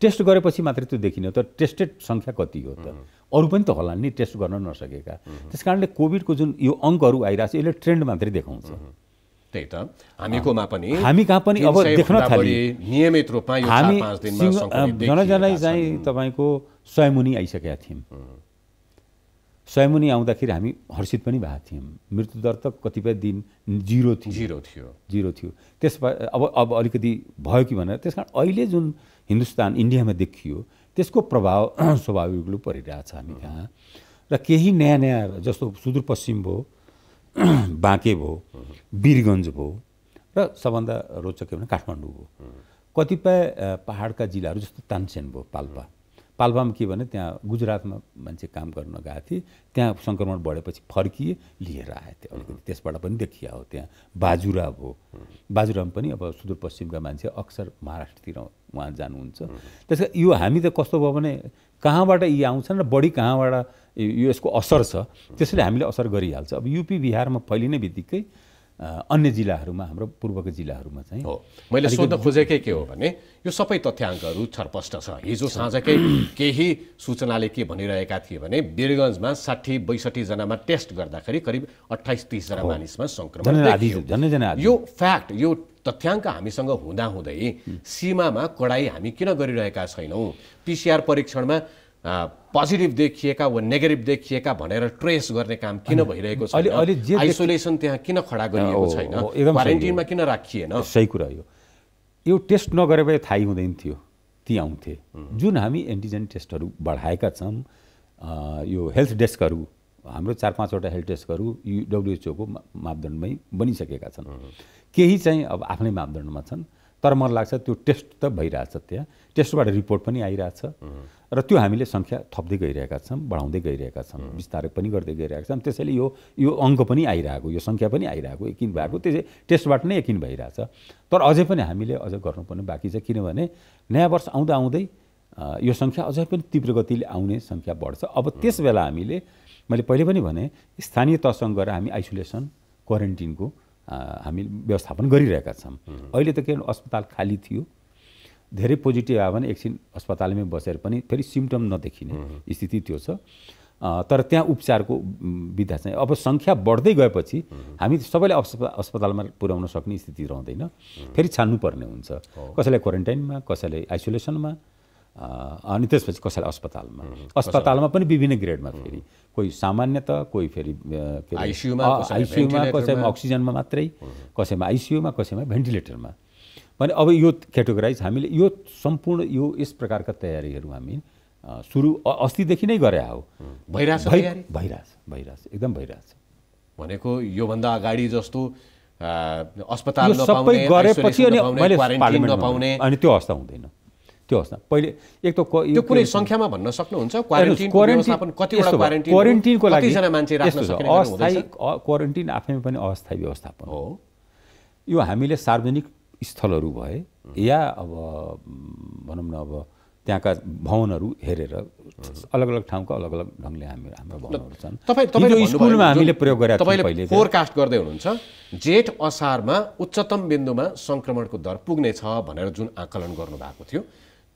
टेस्ट गरेपछि मात्रै त्यो देखिने हो त टेस्टेड सङ्ख्या कति हो त अरू पनि त होला नि टेस्ट गर्न नसकेका त्यस कारणले कोभिडको जुन यो अङ्कहरू आइरहेको छ यसले ट्रेन्ड मात्रै देखाउँछ त्यही त हामीकोमा पनि हामी कहाँ पनि अब देख्न थाल्यो नियमित रूपमा हामी जनजनै चाहिँ तपाईँको सयमुनि आइसकेका थियौँ सयमुनि आउँदाखेरि हामी हर्षित पनि भएको थियौँ मृत्युदर त कतिपय दिन जिरो थियो जिरो थियो जिरो थियो त्यस अब अब अलिकति भयो कि भनेर त्यस कारण अहिले जुन हिन्दुस्तान इन्डियामा देखियो त्यसको प्रभाव स्वाभाविक रूप परिरहेछ हामी त्यहाँ र केही नयाँ नयाँ जस्तो सुदूरपश्चिम भयो बाँके भयो वीरगन्ज भयो र सबभन्दा रोचक के भने काठमाडौँ भयो कतिपय पाहाडका जिल्लाहरू जस्तो तानसेन भयो पाल्पा पाल्पामा के भने त्यहाँ गुजरातमा मान्छे काम गर्न गएको थिएँ त्यहाँ सङ्क्रमण बढेपछि फर्किए लिएर आए थियो अलिकति त्यसबाट पनि देखिया हो त्यहाँ बाजुरा भयो बाजुरामा पनि अब सुदूरपश्चिमका मान्छे अक्सर महाराष्ट्रतिर उहाँ जानुहुन्छ त्यस यो हामी त कस्तो भयो भने कहाँबाट यी आउँछन् र बढी कहाँबाट यो यसको असर छ त्यसैले हामीले असर गरिहाल्छ अब युपी बिहारमा फैलिने बित्तिकै अन्य जिल्लाहरूमा हाम्रो पूर्वको जिल्लाहरूमा चाहिँ हो मैले सोध्न खोजेकै के हो भने यो सबै तथ्याङ्कहरू छरपष्ट छ हिजो साँझकै केही सूचनाले के भनिरहेका थिए भने वीरगन्जमा साठी बैसठीजनामा टेस्ट गर्दाखेरि करिब अठाइस तिसजना मानिसमा सङ्क्रमण यो फ्याक्ट यो तथ्याङ्क हामीसँग हुँदाहुँदै सीमामा कडाई हामी किन गरिरहेका छैनौँ पिसिआर परीक्षणमा पोजिटिभ देखिएका वा नेगेटिभ देखिएका भनेर ट्रेस गर्ने काम किन भइरहेको छ आइसोलेसन त्यहाँ किन खडा गरिएको छैन क्वारेन्टिनमा किन राखिएन सही कुरा यो यो टेस्ट नगरे भए थाहै हुँदैन थियो ती आउँथे जुन हामी एन्टिजेन टेस्टहरू बढाएका छौँ यो हेल्थ डेस्कहरू हाम्रो चार पाँचवटा हेल्थ डेस्कहरू डब्लुएचओको मापदण्डमै बनिसकेका छन् केही चाहिँ अब आफ्नै मापदण्डमा छन् तर मलाई लाग्छ त्यो टेस्ट त भइरहेछ त्यहाँ टेस्टबाट रिपोर्ट पनि आइरहेछ र त्यो हामीले सङ्ख्या थप्दै गइरहेका छौँ बढाउँदै गइरहेका छौँ बिस्तारै पनि गर्दै गइरहेका छौँ त्यसैले यो यो अङ्क पनि आइरहेको यो सङ्ख्या पनि आइरहेको यकिन भएको त्यसै टेस्टबाट नै यकिन भइरहेछ तर अझै पनि हामीले अझ गर्नुपर्ने बाँकी छ किनभने नयाँ वर्ष आउँदा आउँदै यो सङ्ख्या अझै पनि तीव्र गतिले आउने सङ्ख्या बढ्छ अब त्यस बेला हामीले मैले पहिले पनि भने स्थानीय तहसँग गएर हामी आइसोलेसन क्वारेन्टिनको हामी व्यवस्थापन गरिरहेका छौँ अहिले त के अस्पताल खाली थियो धेरै पोजिटिभ आयो भने एकछिन अस्पतालमै बसेर पनि फेरि सिम्टम नदेखिने स्थिति त्यो छ तर त्यहाँ उपचारको विधा चाहिँ अब सङ्ख्या बढ्दै गएपछि हामी सबैले अस्पतालमा पुर्याउन सक्ने स्थिति रहँदैन फेरि छान्नुपर्ने हुन्छ कसैलाई क्वारेन्टाइनमा कसैलाई आइसोलेसनमा अनि त्यसपछि कसैलाई अस्पतालमा अस्पतालमा पनि विभिन्न ग्रेडमा फेरि कोही सामान्य त कोही फेरि आइसियुमा कसैमा अक्सिजनमा मात्रै कसैमा आइसियुमा कसैमा भेन्टिलेटरमा भने अब यो क्याटेगोराइज हामीले यो सम्पूर्ण यो यस प्रकारका तयारीहरू हामी सुरु अस्तिदेखि नै गरे हो भइरहेछ भइरहेछ भइरहेछ एकदम भइरहेछ भनेको योभन्दा अगाडि जस्तो अस्पताल सबै गरेपछि अनि मैले नपाउने अनि त्यो अवस्था हुँदैन त्यो अवस्था पहिले एक त त्यो कुनै सङ्ख्यामा भन्न सक्नुहुन्छ क्वारेन्टिनको लागि अस्थायी क्वारेन्टिन आफैमा पनि अस्थायी व्यवस्थापन हो यो हामीले सार्वजनिक स्थलहरू भए या अब भनौँ न अब त्यहाँका भवनहरू हेरेर अलग अलग ठाउँका अलग अलग ढङ्गले हामी हाम्रो भवनहरू छन् तपाईँ स्कुलमा हामीले प्रयोग गरेर तपाईँले फोरकास्ट गर्दै हुनुहुन्छ जेठ असारमा उच्चतम बिन्दुमा सङ्क्रमणको दर पुग्नेछ भनेर जुन आकलन गर्नुभएको थियो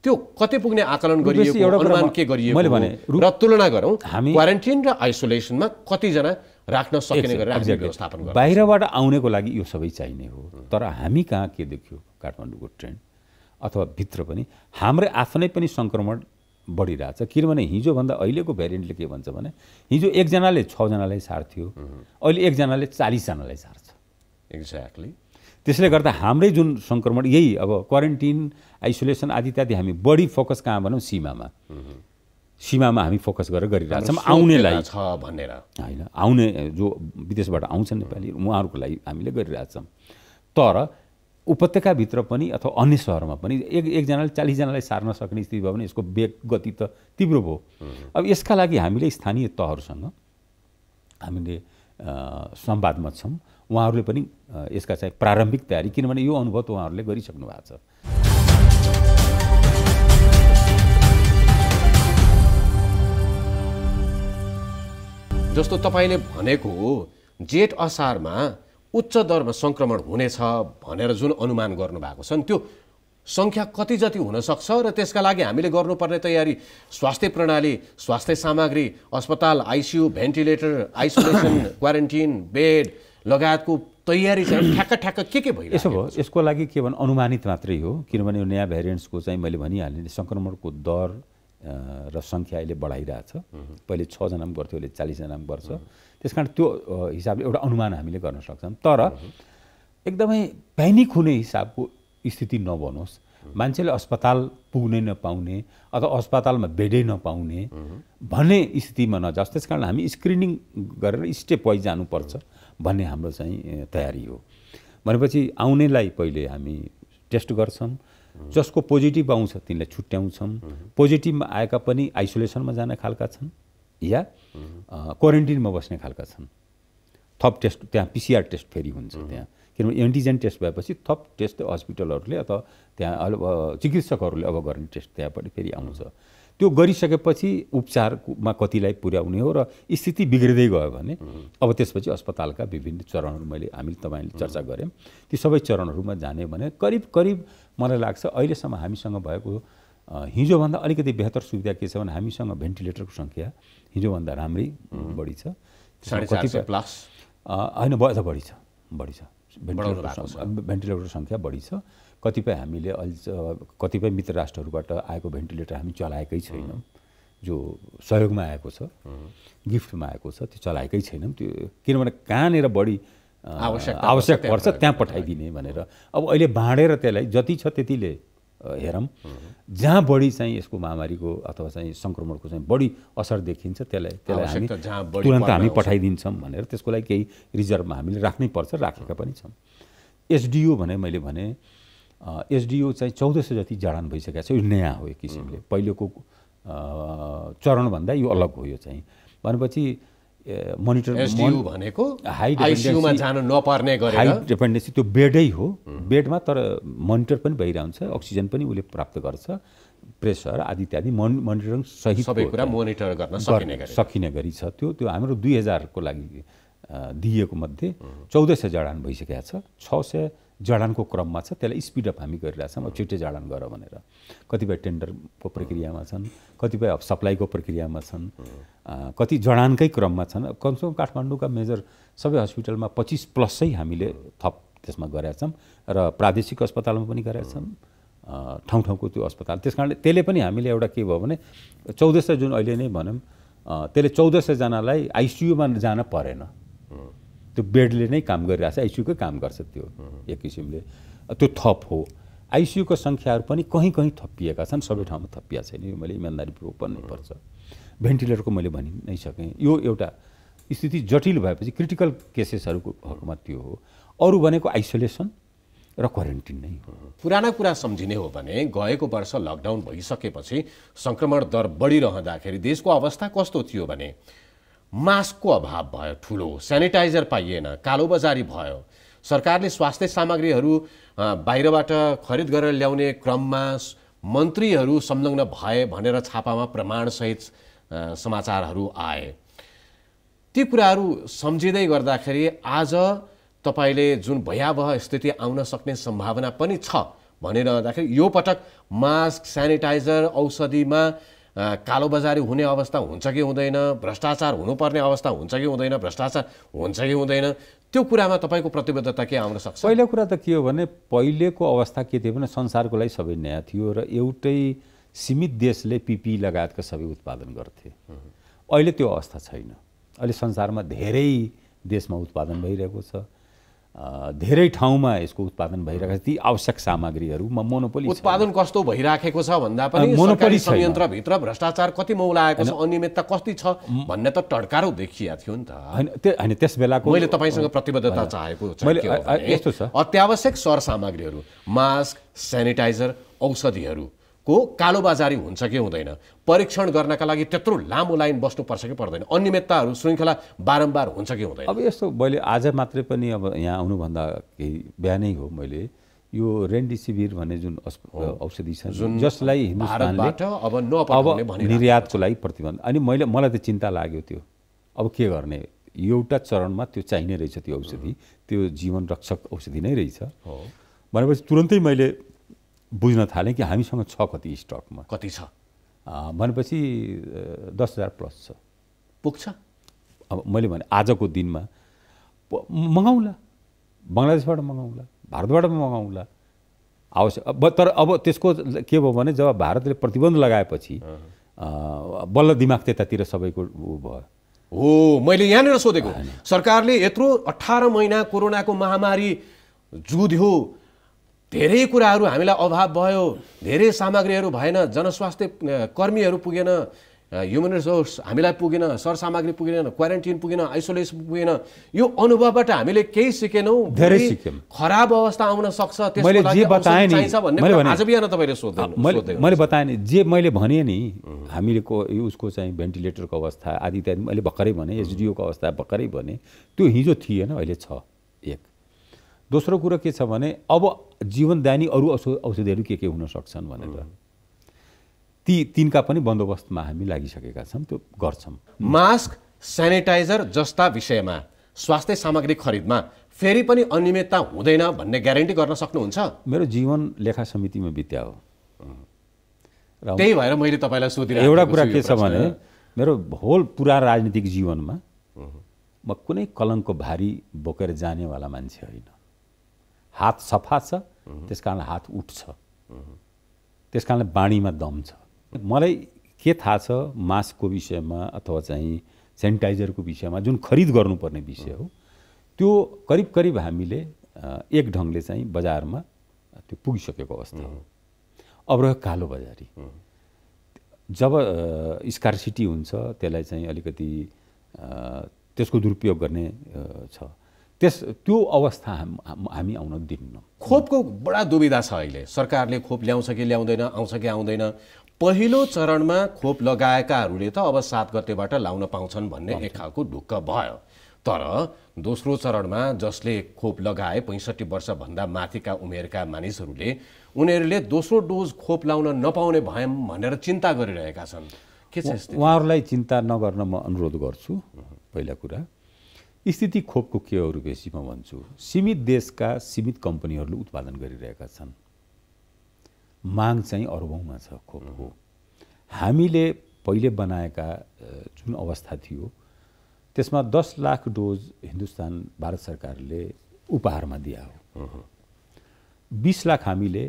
त्यो कतै पुग्ने आकलन गरियो अनुमान के गरियो मैले भने र तुलना गरौँ हामी क्वारेन्टिन र आइसोलेसनमा कतिजना राख्न सकिने व्यवस्थापन बाहिरबाट आउनेको लागि यो सबै चाहिने हो तर हामी कहाँ के देख्यो काठमाडौँको ट्रेन्ड अथवा भित्र पनि हाम्रै आफ्नै पनि सङ्क्रमण बढिरहेछ किनभने हिजोभन्दा अहिलेको भेरिएन्टले के भन्छ भने हिजो एकजनाले छजनालाई सार्थ्यो अहिले एकजनाले चालिसजनालाई सार्छ एक्ज्याक्टली त्यसले गर्दा हाम्रै जुन सङ्क्रमण यही अब क्वारेन्टिन आइसोलेसन आदि इत्यादि हामी बढी फोकस कहाँ भनौँ सीमामा सीमामा हामी फोकस गरेर गरिरहेछौँ आउनेलाई छ भनेर होइन आउने जो विदेशबाट आउँछ नेपाली उहाँहरूको लागि हामीले गरिरहेछौँ तर उपत्यकाभित्र पनि अथवा अन्य सहरमा पनि एक एकजनाले चालिसजनालाई सार्न सक्ने स्थिति भयो भने यसको वेग गति त तीव्र भयो अब यसका लागि हामीले स्थानीय तहहरूसँग हामीले संवादमा छौँ उहाँहरूले पनि यसका चाहिँ प्रारम्भिक तयारी किनभने यो अनुभव त उहाँहरूले गरिसक्नु भएको छ जस्तो तपाईँले भनेको जेठ असारमा उच्च दरमा सङ्क्रमण हुनेछ भनेर जुन अनुमान गर्नुभएको छ नि त्यो सङ्ख्या कति जति हुनसक्छ र त्यसका लागि हामीले गर्नुपर्ने तयारी स्वास्थ्य प्रणाली स्वास्थ्य सामग्री अस्पताल ICU ventilator isolation quarantine bed लगायतको तयारी चाहिँ ठ्याक्क ठ्याक्क के के भयो यसो भयो यसको लागि के भन्नु अनुमानित मात्रै हो किनभने यो नयाँ भेरिएन्ट्सको चाहिँ मैले भनिहालेँ सङ्क्रमणको दर र सङ्ख्या अहिले बढाइरहेछ पहिले छजना पनि गर्थ्यो अहिले चालिसजना पनि गर्छ त्यस कारण त्यो हिसाबले एउटा अनुमान हामीले गर्न सक्छौँ तर एकदमै पेनिक हुने हिसाबको स्थिति नबनोस् मान्छेले अस्पताल पुग्नै नपाउने अथवा अस्पतालमा बेडै नपाउने भन्ने स्थितिमा नजाओस् त्यस कारण हामी स्क्रिनिङ गरेर स्टेप वाइज जानुपर्छ भन्ने हाम्रो चाहिँ तयारी हो भनेपछि आउनेलाई पहिले हामी टेस्ट गर्छौँ जसको पोजिटिभ आउँछ तिनलाई छुट्याउँछौँ पोजिटिभमा आएका पनि आइसोलेसनमा जाने खालका छन् या क्वारेन्टिनमा बस्ने खालका छन् थप टेस्ट त्यहाँ पिसिआर टेस्ट फेरि हुन्छ त्यहाँ किनभने एन्टिजेन टेस्ट भएपछि थप टेस्ट हस्पिटलहरूले अथवा त्यहाँ अब चिकित्सकहरूले अब गर्ने टेस्ट त्यहाँ पनि फेरि आउँछ त्यो गरिसकेपछि उपचारमा कतिलाई पुर्याउने हो र स्थिति बिग्रिँदै गयो भने अब त्यसपछि अस्पतालका विभिन्न चरणहरू मैले हामीले तपाईँले चर्चा गरेँ ती सबै चरणहरूमा जाने भने करिब करिब मलाई लाग्छ अहिलेसम्म हामीसँग भएको हिजोभन्दा अलिकति बेहतर सुविधा के छ भने हामीसँग भेन्टिलेटरको सङ्ख्या हिजोभन्दा राम्रै बढी छ प्लस होइन त बढी छ बढी छ भेन्टिलेटरको सङ्ख्या बढी छ कतिपय हामीले अहिले कतिपय मित्र राष्ट्रहरूबाट आएको भेन्टिलेटर हामी चलाएकै छैनौँ जो सहयोगमा आएको छ गिफ्टमा आएको छ त्यो चलाएकै छैनौँ त्यो किनभने कहाँनिर बढी आवश्यक आवश्यक पर्छ त्यहाँ पठाइदिने भनेर अब अहिले बाँडेर त्यसलाई जति छ त्यतिले हेरौँ जहाँ बढी चाहिँ यसको महामारीको अथवा चाहिँ सङ्क्रमणको चाहिँ बढी असर देखिन्छ त्यसलाई त्यसलाई हामी तुरन्त हामी पठाइदिन्छौँ भनेर त्यसको लागि केही रिजर्भमा हामीले राख्नै पर्छ राखेका पनि छौँ एसडिओ भने मैले भने एसडिओ चाहिँ चौध सय जति जडान भइसकेको छ यो नयाँ हो एक किसिमले पहिलेको चरणभन्दा यो अलग हो यो चाहिँ भनेपछि मोनिटर भनेको हाई आइसियुमा जान नपर्ने गरेर हाई डिपेन्डेन्सी त्यो बेडै हो बेडमा तर मोनिटर पनि भइरहन्छ अक्सिजन पनि उसले प्राप्त गर्छ प्रेसर आदि इत्यादि मन मोनिटरिङ सही सबै कुरा मोनिटर गर्न सकिने गरी सकिने गरी छ त्यो त्यो हाम्रो दुई हजारको लागि दिएको मध्ये चौध सय जडान भइसकेको छ छ सय जडानको क्रममा छ त्यसलाई अप हामी गरिरहेछौँ अब छिट्टै जडान गर भनेर कतिपय टेन्डरको प्रक्रियामा छन् कतिपय अब सप्लाईको प्रक्रियामा छन् कति जडानकै क्रममा छन् कमसेकम काठमाडौँका मेजर सबै हस्पिटलमा पच्चिस प्लसै हामीले थप त्यसमा गरेका र प्रादेशिक अस्पतालमा पनि गरेका छौँ ठाउँ ठाउँको त्यो अस्पताल त्यस कारणले त्यसले पनि हामीले एउटा के भयो भने चौध सय जुन अहिले नै भनौँ त्यसले चौध सयजनालाई आइसियुमा जान परेन त्यो बेडले नै काम गरिरहेको छ आइसियुकै काम गर्छ त्यो एक किसिमले त्यो थप हो आइसियुको सङ्ख्याहरू पनि कहीँ कहीँ थपिएका छन् सबै ठाउँमा थपिया छैन यो मैले इमान्दारीपूर्वक पर्छ भेन्टिलेटरको मैले भनि नै सकेँ यो एउटा स्थिति जटिल भएपछि क्रिटिकल केसेसहरूको हकमा त्यो हो अरू भनेको आइसोलेसन र क्वारेन्टिन नै हो पुराना कुरा सम्झिने हो भने गएको वर्ष लकडाउन भइसकेपछि सङ्क्रमण दर बढिरहँदाखेरि देशको अवस्था कस्तो थियो भने मास्कको अभाव भयो ठुलो सेनिटाइजर पाइएन कालोबजारी भयो सरकारले स्वास्थ्य सामग्रीहरू बाहिरबाट खरिद गरेर ल्याउने क्रममा मन्त्रीहरू संलग्न भए भनेर छापामा प्रमाणसहित समाचारहरू आए ती कुराहरू सम्झिँदै गर्दाखेरि आज तपाईँले जुन भयावह स्थिति आउन सक्ने सम्भावना पनि छ भनिरहँदाखेरि यो पटक मास्क सेनिटाइजर औषधिमा कालोबजारी हुने अवस्था हुन्छ कि हुँदैन भ्रष्टाचार हुनुपर्ने अवस्था हुन्छ कि हुँदैन भ्रष्टाचार हुन्छ कि हुँदैन त्यो कुरामा तपाईँको प्रतिबद्धता के आउन सक्छ पहिलो कुरा त के हो भने पहिलेको अवस्था के थियो भने संसारको लागि सबै नयाँ थियो र एउटै सीमित देशले पिपी लगायतका सबै उत्पादन गर्थे अहिले त्यो अवस्था छैन अहिले संसारमा धेरै देशमा उत्पादन भइरहेको छ धेरै ठाउँमा यसको उत्पादन भइरहेको छ ती आवश्यक सामग्रीहरूमा मोनोपोली उत्पादन कस्तो भइराखेको छ भन्दा पनि मोनोपोली संयन्त्रभित्र भ्रष्टाचार कति मौलाएको छ अनियमितता कति छ भन्ने त टड्कारो देखिया थियो नि त होइन होइन त्यस बेलाको मैले तपाईँसँग प्रतिबद्धता चाहेको यस्तो छ अत्यावश्यक सर मास्क सेनिटाइजर औषधिहरू को कालोबाजारी हुन्छ कि हुँदैन परीक्षण गर्नका लागि त्यत्रो लामो लाइन बस्नुपर्छ कि पर्दैन अनियमितताहरू श्रृङ्खला बारम्बार हुन्छ कि हुँदैन अब यस्तो मैले आज मात्रै पनि अब यहाँ आउनुभन्दा केही बिहानै हो मैले यो रेन्डिसिभिर भन्ने जुन औषधि छ जसलाई अब अब निर्यातको लागि प्रतिबन्ध अनि मैले मलाई त चिन्ता लाग्यो त्यो अब के गर्ने एउटा चरणमा त्यो चाहिने रहेछ त्यो औषधि त्यो जीवन रक्षक औषधि नै रहेछ भनेपछि तुरन्तै मैले बुझ्न थालेँ कि हामीसँग छ कति स्टकमा कति छ भनेपछि दस हजार प्लस छ पुग्छ अब मैले भने आजको दिनमा मगाउँला बङ्गलादेशबाट मगाउँला भारतबाट मगाउँला आवश्यक अब तर अब त्यसको के भयो भने जब भारतले प्रतिबन्ध लगाएपछि बल्ल दिमाग त्यतातिर सबैको ऊ भयो हो मैले यहाँनिर सोधेको सरकारले यत्रो अठार महिना कोरोनाको महामारी जुध्यो धेरै कुराहरू हामीलाई अभाव भयो धेरै सामग्रीहरू भएन जनस्वास्थ्य कर्मीहरू पुगेन ह्युमन रिसोर्स हामीलाई पुगेन सरसामग्री पुगेन क्वारेन्टिन पुगेन आइसोलेसन पुगेन यो अनुभवबाट हामीले केही सिकेनौँ धेरै सिक्यौँ खराब अवस्था आउन सक्छ मैले जे बताएँ नि आज बिहान तपाईँले सोध्दै मैले बताएँ नि जे मैले भने नि हामीले को उसको चाहिँ भेन्टिलेटरको अवस्था आदि इत्यादि मैले भर्खरै भने एचडिओको अवस्था भर्खरै भने त्यो हिजो थिएन अहिले छ एक दोस्रो कुरो के छ भने अब जीवनदानी अरू औषध औषधिहरू के के हुन सक्छन् भनेर ती तिनका पनि बन्दोबस्तमा हामी लागिसकेका छौँ त्यो गर्छौँ मास्क सेनिटाइजर जस्ता विषयमा स्वास्थ्य सामग्री खरिदमा फेरि पनि अनियमितता हुँदैन भन्ने ग्यारेन्टी गर्न सक्नुहुन्छ मेरो जीवन लेखा समितिमा बित्या हो र त्यही भएर मैले तपाईँलाई सोधेँ एउटा कुरा के छ भने मेरो होल पुरा राजनीतिक जीवनमा म कुनै कलङ्कको भारी बोकेर जानेवाला मान्छे होइन हात सफा छ त्यस कारण हात उठ्छ त्यस कारण बाणीमा दम छ मलाई के थाहा छ मास्कको विषयमा अथवा चाहिँ सेनिटाइजरको विषयमा जुन खरिद गर्नुपर्ने विषय हो त्यो करिब करिब हामीले एक ढङ्गले चाहिँ बजारमा त्यो पुगिसकेको अवस्था हो अब रह्यो कालो बजारी जब स्कार्सिटी हुन्छ त्यसलाई चाहिँ अलिकति त्यसको दुरुपयोग गर्ने छ त्यस त्यो अवस्था हामी आउन दिन्न खोपको बडा दुविधा छ अहिले सरकारले खोप ल्याउँछ कि ल्याउँदैन आउँछ कि आउँदैन पहिलो चरणमा खोप लगाएकाहरूले त अब सात गतेबाट लाउन पाउँछन् भन्ने एक खालको ढुक्क भयो तर दोस्रो चरणमा जसले खोप लगाए पैँसठी वर्षभन्दा माथिका उमेरका मानिसहरूले उनीहरूले दोस्रो डोज खोप लाउन नपाउने भयौँ भनेर चिन्ता गरिरहेका छन् के छ उहाँहरूलाई चिन्ता नगर्न म अनुरोध गर्छु पहिला कुरा स्थिति खोपको के अरू बेसी म भन्छु सीमित देशका सीमित कम्पनीहरूले उत्पादन गरिरहेका छन् माग चाहिँ अरबौँमा छ खोपको हामीले पहिले बनाएका जुन अवस्था थियो त्यसमा दस लाख डोज हिन्दुस्तान भारत सरकारले उपहारमा दिया हो बिस लाख हामीले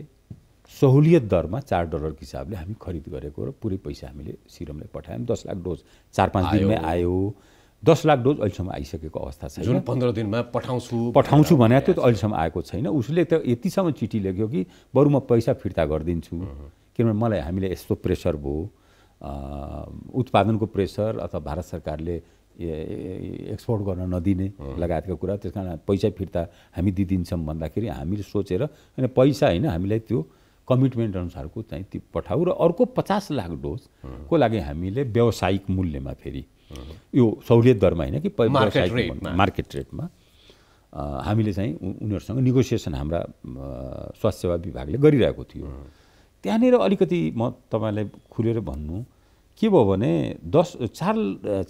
सहुलियत दरमा चार डलरको हिसाबले हामी खरिद गरेको र पुरै पैसा हामीले सिरमलाई पठायौँ दस लाख डोज चार पाँच दिनमै आयो दस लाख डोज अहिलेसम्म आइसकेको अवस्था छ जुन पन्ध्र दिनमा पठाउँछु पठाउँछु भनेको त्यो त अहिलेसम्म आएको छैन उसले त यतिसम्म चिठी लेख्यो कि बरु म पैसा फिर्ता गरिदिन्छु किनभने मलाई हामीले यस्तो प्रेसर भयो उत्पादनको प्रेसर अथवा भारत सरकारले एक्सपोर्ट गर्न नदिने लगायतका कुरा त्यस कारण पैसा फिर्ता हामी दिइदिन्छौँ भन्दाखेरि हामीले सोचेर होइन पैसा होइन हामीलाई त्यो कमिटमेन्ट अनुसारको चाहिँ त्यो पठाऊ र अर्को पचास लाख डोजको लागि हामीले व्यावसायिक मूल्यमा फेरि यो सहुलियत दरमा होइन कि मार्केट रेटमा हामीले चाहिँ उनीहरूसँग निगोसिएसन हाम्रा स्वास्थ्य सेवा विभागले गरिरहेको थियो त्यहाँनिर अलिकति म तपाईँलाई खुलेर भन्नु के भयो भने दस चार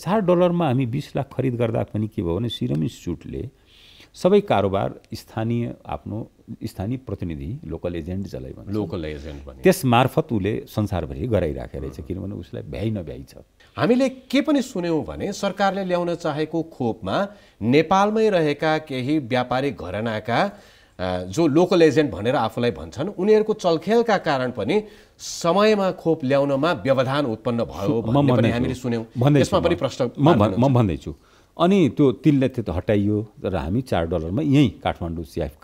चार डलरमा हामी बिस लाख खरिद गर्दा पनि के भयो भने सिरम इन्स्टिच्युटले सबै कारोबार स्थानीय आफ्नो स्थानीय प्रतिनिधि लोकल एजेन्ट जसलाई भन्छ लोकल एजेन्ट त्यस मार्फत उसले संसारभरि गराइराखेको रहेछ किनभने उसलाई भ्याइ नभ्याइ छ हामीले के पनि सुन्यौँ भने सरकारले ल्याउन चाहेको खोपमा नेपालमै रहेका केही व्यापारिक घरनाका जो लोकल एजेन्ट भनेर आफूलाई भन्छन् उनीहरूको चलखेलका कारण पनि समयमा खोप ल्याउनमा व्यवधान उत्पन्न भयो भन्ने हामीले सुन्यौँ यसमा पनि प्रश्न म भन्दैछु अनि त्यो तिलले त्यो त हटाइयो तर हामी चार डलरमा यहीँ काठमाडौँ सिआफ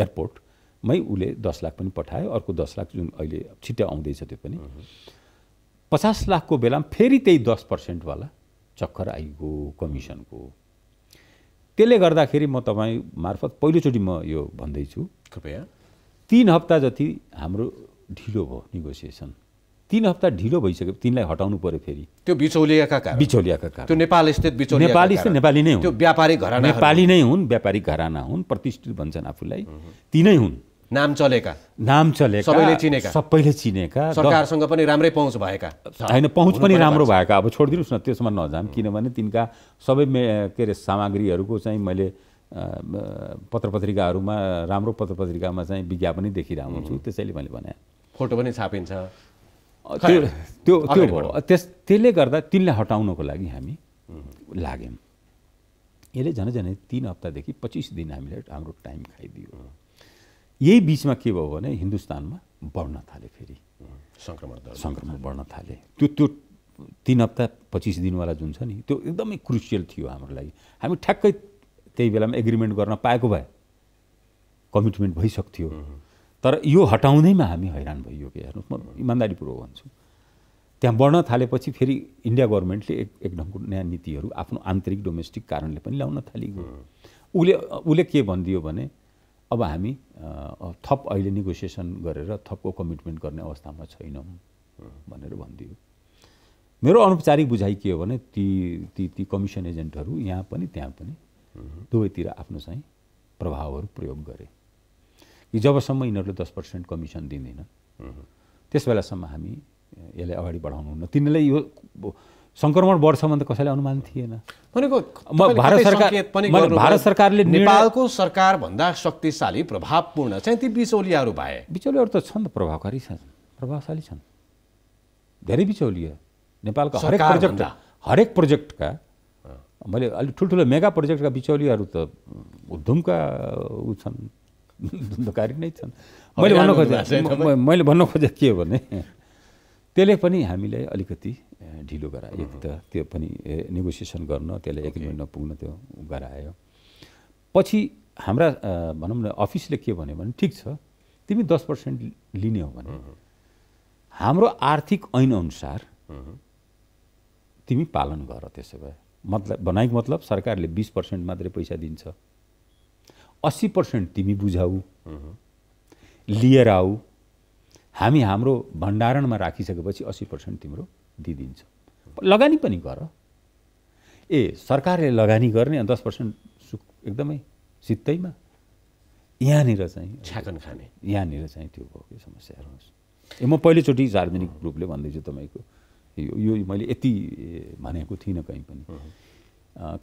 एयरपोर्टमै उसले दस लाख पनि पठायो अर्को दस लाख जुन अहिले छिट्टै आउँदैछ त्यो पनि पचास लाखको बेलामा फेरि त्यही दस पर्सेन्टवाला चक्कर आइगयो कमिसनको त्यसले गर्दाखेरि म तपाईँ मार्फत पहिलोचोटि म यो भन्दैछु कृपया तिन हप्ता जति हाम्रो ढिलो भयो निगोसिएसन तिन हप्ता ढिलो भइसक्यो तिनलाई हटाउनु पऱ्यो फेरि त्यो बिचौलियाका कारण बिचौलियाका कारण त्यो नेपाल स्थित बिचौलिया नेपाली स्थित नेपाली नै हुन् त्यो व्यापारिक घराना नेपाली नै हुन् व्यापारिक घराना हुन् प्रतिष्ठित भन्छन् आफूलाई तिनै हुन् नाम चलेका नाम चलेका सबैले चिनेका सबैले चिनेका सरकारसँग पनि राम्रै पहुँच भएका होइन पहुँच पनि राम्रो भएका अब छोडिदिनुहोस् न त्यसमा नजाम किनभने तिनका सबै के अरे सामग्रीहरूको चाहिँ मैले पत्र पत्रिकाहरूमा राम्रो पत्र पत्रिकामा चाहिँ विज्ञापन देखिरहेको छु त्यसैले मैले भने फोटो पनि छापिन्छ त्यो त्यो त्यस त्यसले गर्दा तिनलाई हटाउनको लागि हामी लाग्यौँ यसले झन् झन् तिन हप्तादेखि पच्चिस दिन हामीले हाम्रो टाइम खाइदियो यही बिचमा के भयो भने हिन्दुस्तानमा बढ्न थाले फेरि सङ्क्रमण सङ्क्रमण बढ्न थाले त्यो त्यो तिन हप्ता पच्चिस दिनवाला जुन छ नि त्यो एकदमै क्रुसियल थियो हाम्रो लागि हामी ठ्याक्कै त्यही बेलामा एग्रिमेन्ट गर्न पाएको भए कमिटमेन्ट भइसक्थ्यो तर यो हटाउँदैमा हामी हैरान भइयो कि हेर्नुहोस् म इमान्दारीपूर्वक भन्छु त्यहाँ बढ्न थालेपछि फेरि इन्डिया गभर्मेन्टले एक एक ढङ्गको नयाँ नीतिहरू आफ्नो आन्तरिक डोमेस्टिक कारणले पनि ल्याउन थालिगयो उसले उसले के भनिदियो भने अब हामी थप अहिले निगोसिएसन गरेर थपको कमिटमेन्ट गर्ने अवस्थामा छैनौँ भनेर भनिदियो मेरो अनौपचारिक बुझाइ के हो भने ती ती ती कमिसन एजेन्टहरू यहाँ पनि त्यहाँ पनि दुवैतिर आफ्नो चाहिँ प्रभावहरू प्रयोग गरे कि जबसम्म यिनीहरूले दस पर्सेन्ट कमिसन दिँदैन त्यस बेलासम्म हामी यसलाई अगाडि बढाउनुहुन्न तिनीहरूले यो सङ्क्रमण बढ्छ भने त कसैलाई अनुमान थिएन भनेको भारत सरकार भारत सरकारले नेपालको सरकारभन्दा शक्तिशाली प्रभावपूर्ण चाहिँ ती बिचौलियाहरू भए बिचौलियाहरू त छन् त प्रभावकारी छन् प्रभावशाली छन् धेरै बिचौलिया नेपालका हरेक प्रोजेक्ट हरेक प्रोजेक्टका मैले अलिक ठुल्ठुलो मेगा प्रोजेक्टका बिचौलियाहरू त उद्धुमका ऊ छन् धुन्धकारी नै छन् मैले भन्न खोजेँ मैले भन्न खोजेँ के भने त्यसले पनि हामीलाई अलिकति ढिलो गरायो यति त त्यो पनि नेगोसिएसन गर्न त्यसलाई एग्रिमेन्ट नपुग्न त्यो गरायो पछि हाम्रा भनौँ न अफिसले के भन्यो भने ठिक छ तिमी दस पर्सेन्ट लिने हो भने हाम्रो आर्थिक ऐनअनुसार तिमी पालन गर त्यसो भए मतलब भनाइको मतलब सरकारले बिस पर्सेन्ट मात्रै पैसा दिन्छ अस्सी पर्सेन्ट तिमी बुझाऊ लिएर आऊ हामी हाम्रो भण्डारणमा राखिसकेपछि अस्सी पर्सेन्ट तिम्रो दिइदिन्छ लगानी पनि गर ए सरकारले लगानी गर्ने दस पर्सेन्ट सु एकदमै सित्तैमा यहाँनिर चाहिँ छ्याकन खाने यहाँनिर चाहिँ त्यो भयो समस्या हेर्नुहोस् ए म पहिलोचोटि सार्वजनिक रूपले भन्दैछु तपाईँको यो यो मैले यति भनेको थिइनँ कहीँ पनि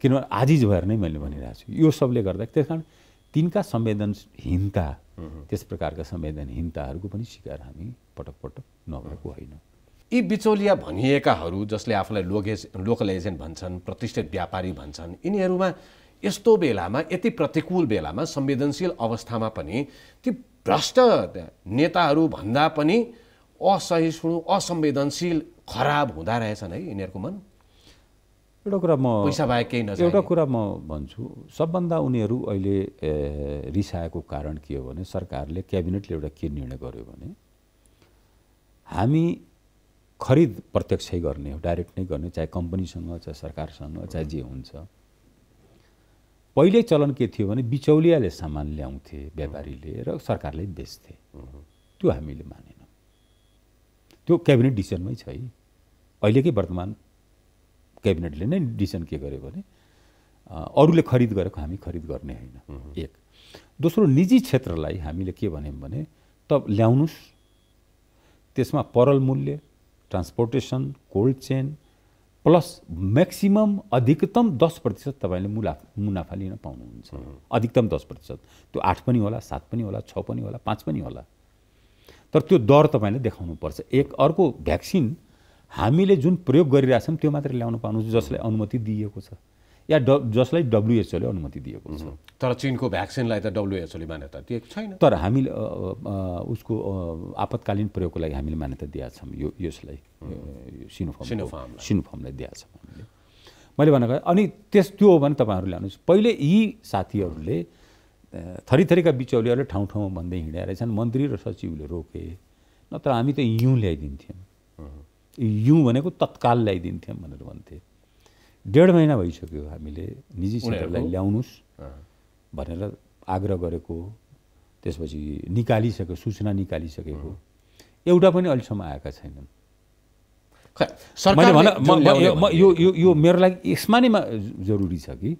किनभने आजिज भएर नै मैले भनिरहेको छु यो सबले गर्दा त्यस कारण तिनका संवेदनहीनता त्यस प्रकारका संवेदनहीनताहरूको पनि शिकार हामी पटक पटक नभएको होइन यी बिचौलिया भनिएकाहरू जसले आफूलाई लोके लोकल एजेन्ट भन्छन् प्रतिष्ठित व्यापारी भन्छन् यिनीहरूमा यस्तो बेलामा यति प्रतिकूल बेलामा संवेदनशील अवस्थामा पनि ती भ्रष्ट नेताहरू भन्दा पनि असहिष्णु असंवेदनशील खराब हुँदा रहेछन् है यिनीहरूको मन एउटा कुरा म पैसा बाहेक केही नजाने एउटा कुरा म भन्छु सबभन्दा उनीहरू अहिले रिसाएको कारण के हो भने सरकारले क्याबिनेटले एउटा के निर्णय गर्यो भने हामी खरिद प्रत्यक्षै गर्ने हो डाइरेक्ट नै गर्ने चाहे कम्पनीसँग चाहे सरकारसँग चाहे जे हुन्छ पहिल्यै चलन के थियो भने बिचौलियाले सामान ल्याउँथे व्यापारीले र सरकारले बेच्थे त्यो हामीले मानेनौँ त्यो क्याबिनेट डिसिजनमै छ है अहिलेकै वर्तमान क्याबिनेटले नै डिसिजन के गर्यो भने अरूले खरिद गरेको हामी खरिद गर्ने होइन एक दोस्रो निजी क्षेत्रलाई हामीले के भन्यौँ भने त ल्याउनुहोस् त्यसमा परल मूल्य transportation cold chain plus maximum अधिकतम दस प्रतिशत तपाईँले मुला मुनाफा लिन पाउनुहुन्छ अधिकतम दस प्रतिशत त्यो आठ पनि होला सात पनि होला छ पनि होला पाँच पनि होला तर त्यो दर तपाईँले देखाउनुपर्छ एक अर्को भ्याक्सिन हामीले जुन प्रयोग गरिरहेछौँ त्यो मात्रै ल्याउन पाउनु जसलाई अनुमति दिइएको छ या ड जसलाई डब्लुएचओले अनुमति दिएको छ तर चिनको भ्याक्सिनलाई त डब्लुएचओले मान्यता दिएको छैन तर हामीले उसको आपतकालीन प्रयोगको लागि हामीले मान्यता दिएका छौँ यो यसलाई सिनोफार्म सिनोफार्म सिनोफार्मलाई दिएका छौँ मैले भनेको अनि त्यस त्यो हो भने तपाईँहरूले आउनुहोस् पहिले यी साथीहरूले थरी थरीका बिचौलीहरूले ठाउँ ठाउँमा भन्दै रहेछन् मन्त्री र सचिवले रोके नत्र हामी त यु ल्याइदिन्थ्यौँ यु भनेको तत्काल ल्याइदिन्थ्यौँ भनेर भन्थे डेढ महिना भइसक्यो हामीले निजी क्षेत्रलाई ल्याउनुहोस् भनेर आग्रह गरेको त्यसपछि निकालिसक्यो सूचना निकालिसकेको एउटा पनि अहिलेसम्म आएका छैनन् यो यो मेरो लागि यसमा नै जरुरी छ कि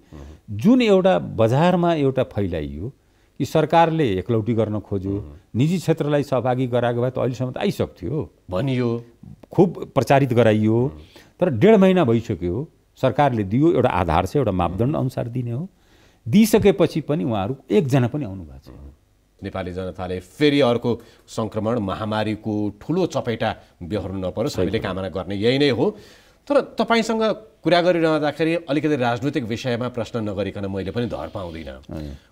जुन एउटा बजारमा एउटा फैलाइयो कि सरकारले एकलौटी गर्न खोज्यो निजी क्षेत्रलाई सहभागी गराएको भए त अहिलेसम्म त आइसक्थ्यो भनियो खुब प्रचारित गराइयो तर डेढ महिना भइसक्यो सरकारले दियो एउटा आधार छ एउटा मापदण्ड अनुसार दिने हो दिइसकेपछि पनि उहाँहरू एकजना पनि आउनु भएको छ नेपाली जनताले फेरि अर्को सङ्क्रमण महामारीको ठुलो चपेटा बेहोर्नु नपरोस् हामीले कामना गर्ने यही नै हो तर तपाईँसँग कुरा गरिरहँदाखेरि अलिकति राजनैतिक विषयमा प्रश्न नगरिकन मैले पनि धर पाउँदिनँ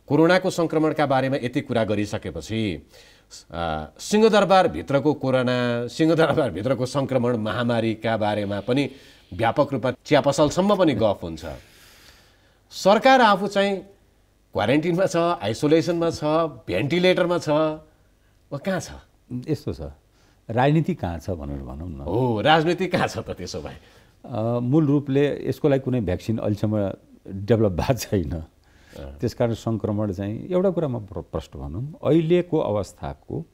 कोरोनाको सङ्क्रमणका बारेमा यति कुरा गरिसकेपछि सिंहदरबारभित्रको कोरोना सिंहदरबारभित्रको सङ्क्रमण महामारीका बारेमा पनि व्यापक रूपमा चिया पसलसम्म पनि गफ हुन्छ सरकार आफू चाहिँ क्वारेन्टिनमा छ आइसोलेसनमा छ भेन्टिलेटरमा छ कहाँ छ यस्तो छ राजनीति कहाँ छ भनेर भनौँ न हो राजनीति कहाँ छ त त्यसो भए मूल रूपले यसको लागि कुनै भ्याक्सिन अहिलेसम्म डेभलप भएको छैन त्यसकारण सङ्क्रमण चाहिँ एउटा कुरामा प्रश्न भनौँ अहिलेको अवस्थाको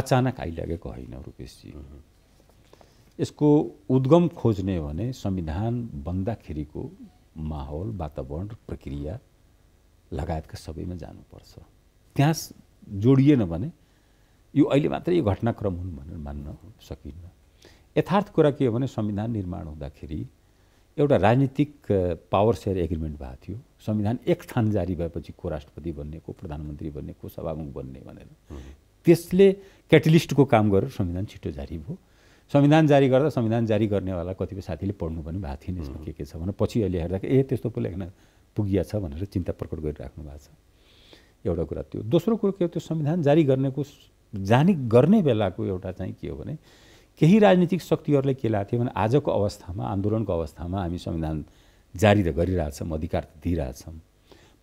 अचानक आइलागेको होइन रुपेशजी यसको उद्गम खोज्ने हो भने संविधान बन्दाखेरिको माहौल वातावरण प्रक्रिया लगायतका सबैमा जानुपर्छ त्यहाँ जोडिएन भने यो अहिले मात्रै यो घटनाक्रम हुन् भनेर मान्न सकिन्न यथार्थ कुरा के हो भने संविधान निर्माण हुँदाखेरि एउटा राजनीतिक पावर सेयर एग्रिमेन्ट भएको थियो संविधान एक स्थान जारी भएपछि को राष्ट्रपति बन्ने को प्रधानमन्त्री बन्ने को सभामुख बन्ने भनेर त्यसले क्याटलिस्टको काम गरेर संविधान छिटो जारी भयो संविधान जारी गर्दा संविधान जारी गर्नेवाला कतिपय साथीले पढ्नु पनि भएको थिएन यसमा के के छ भने पछि अहिले हेर्दाखेरि ए त्यस्तो पो लेख्न पुगिया छ भनेर चिन्ता प्रकट गरिराख्नु भएको छ एउटा कुरा त्यो दोस्रो कुरो के हो त्यो संविधान जारी गर्नेको जानी गर्ने बेलाको एउटा चाहिँ के हो भने केही राजनीतिक शक्तिहरूले के लाग्थ्यो थियो भने आजको अवस्थामा आन्दोलनको अवस्थामा हामी संविधान जारी त गरिरहेछौँ अधिकार त दिइरहेछौँ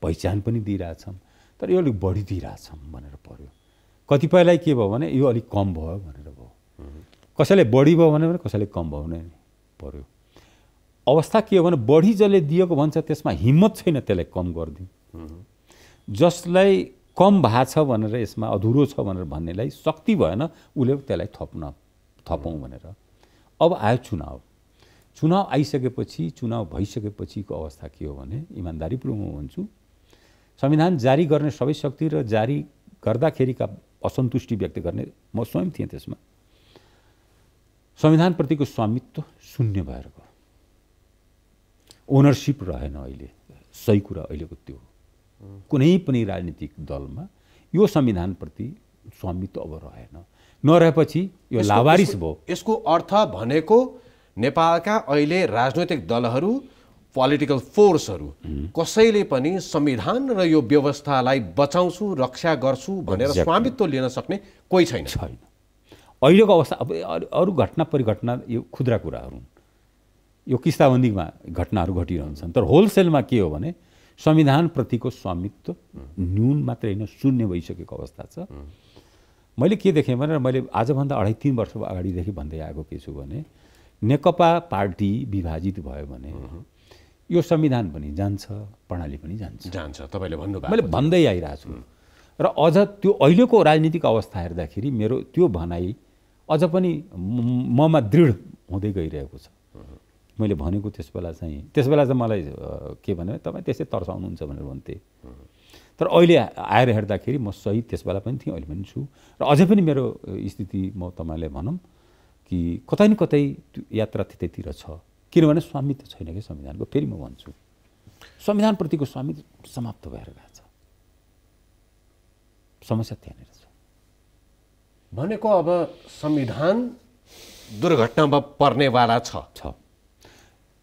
पहिचान पनि दिइरहेछौँ तर यो अलिक बढी दिइरहेछौँ भनेर पऱ्यो कतिपयलाई के भयो भने यो अलिक कम भयो भनेर कसैले बढी भयो भने कसैले कम भयो भने पऱ्यो अवस्था के हो भने बढी जसले दिएको भन्छ त्यसमा हिम्मत छैन त्यसलाई कम गरिदिउँ जसलाई कम भएको छ भनेर यसमा अधुरो छ भनेर भन्नेलाई शक्ति भएन उसले त्यसलाई थप्न थपौँ भनेर अब आयो चुनाव चुनाव आइसकेपछि चुनाव भइसकेपछिको अवस्था के हो भने इमान्दारीपूर्वक म भन्छु संविधान जारी गर्ने सबै शक्ति र जारी गर्दाखेरिका असन्तुष्टि व्यक्त गर्ने म स्वयं थिएँ त्यसमा संविधानप्रतिको स्वामित्व शून्य भएर गयो ओनरसिप रहेन अहिले सही कुरा अहिलेको त्यो कुनै पनि राजनीतिक दलमा यो संविधानप्रति स्वामित्व अब रहेन नरहेपछि यो लावारिस भयो यसको अर्थ भनेको नेपालका अहिले राजनैतिक दलहरू पोलिटिकल फोर्सहरू कसैले पनि संविधान र यो व्यवस्थालाई बचाउँछु रक्षा गर्छु भनेर स्वामित्व लिन सक्ने कोही छैन छैन अहिलेको अवस्था अब अरू घटना परिघटना यो खुद्रा कुराहरू हुन् यो किस्ताबन्दीमा घटनाहरू घटिरहन्छन् तर होलसेलमा के हो भने संविधानप्रतिको स्वामित्व न्यून मात्रै होइन शून्य भइसकेको अवस्था छ मैले के देखेँ भनेर मैले आजभन्दा अढाई तिन वर्ष अगाडिदेखि भन्दै आएको के छु भने नेकपा पार्टी विभाजित भयो भने यो संविधान पनि जान्छ प्रणाली पनि जान्छ जान्छ तपाईँले भन्नुभयो मैले भन्दै आइरहेको छु र अझ त्यो अहिलेको राजनीतिक अवस्था हेर्दाखेरि मेरो त्यो भनाइ अझ पनि ममा दृढ हुँदै गइरहेको छ मैले भनेको त्यस बेला चाहिँ त्यस बेला चाहिँ मलाई के भने तपाईँ त्यसै तर्साउनुहुन्छ भनेर भन्थे तर अहिले आएर हेर्दाखेरि म सही त्यस बेला पनि थिएँ अहिले पनि छु र अझै पनि मेरो स्थिति म तपाईँलाई भनौँ कि कतै न कतै यात्रा त्यतैतिर छ किनभने स्वामित्व छैन कि संविधानको फेरि म भन्छु संविधानप्रतिको स्वामित्व समाप्त भएर गएको छ समस्या त्यहाँनिर छ भनेको अब संविधान दुर्घटनामा पर्नेवाला छ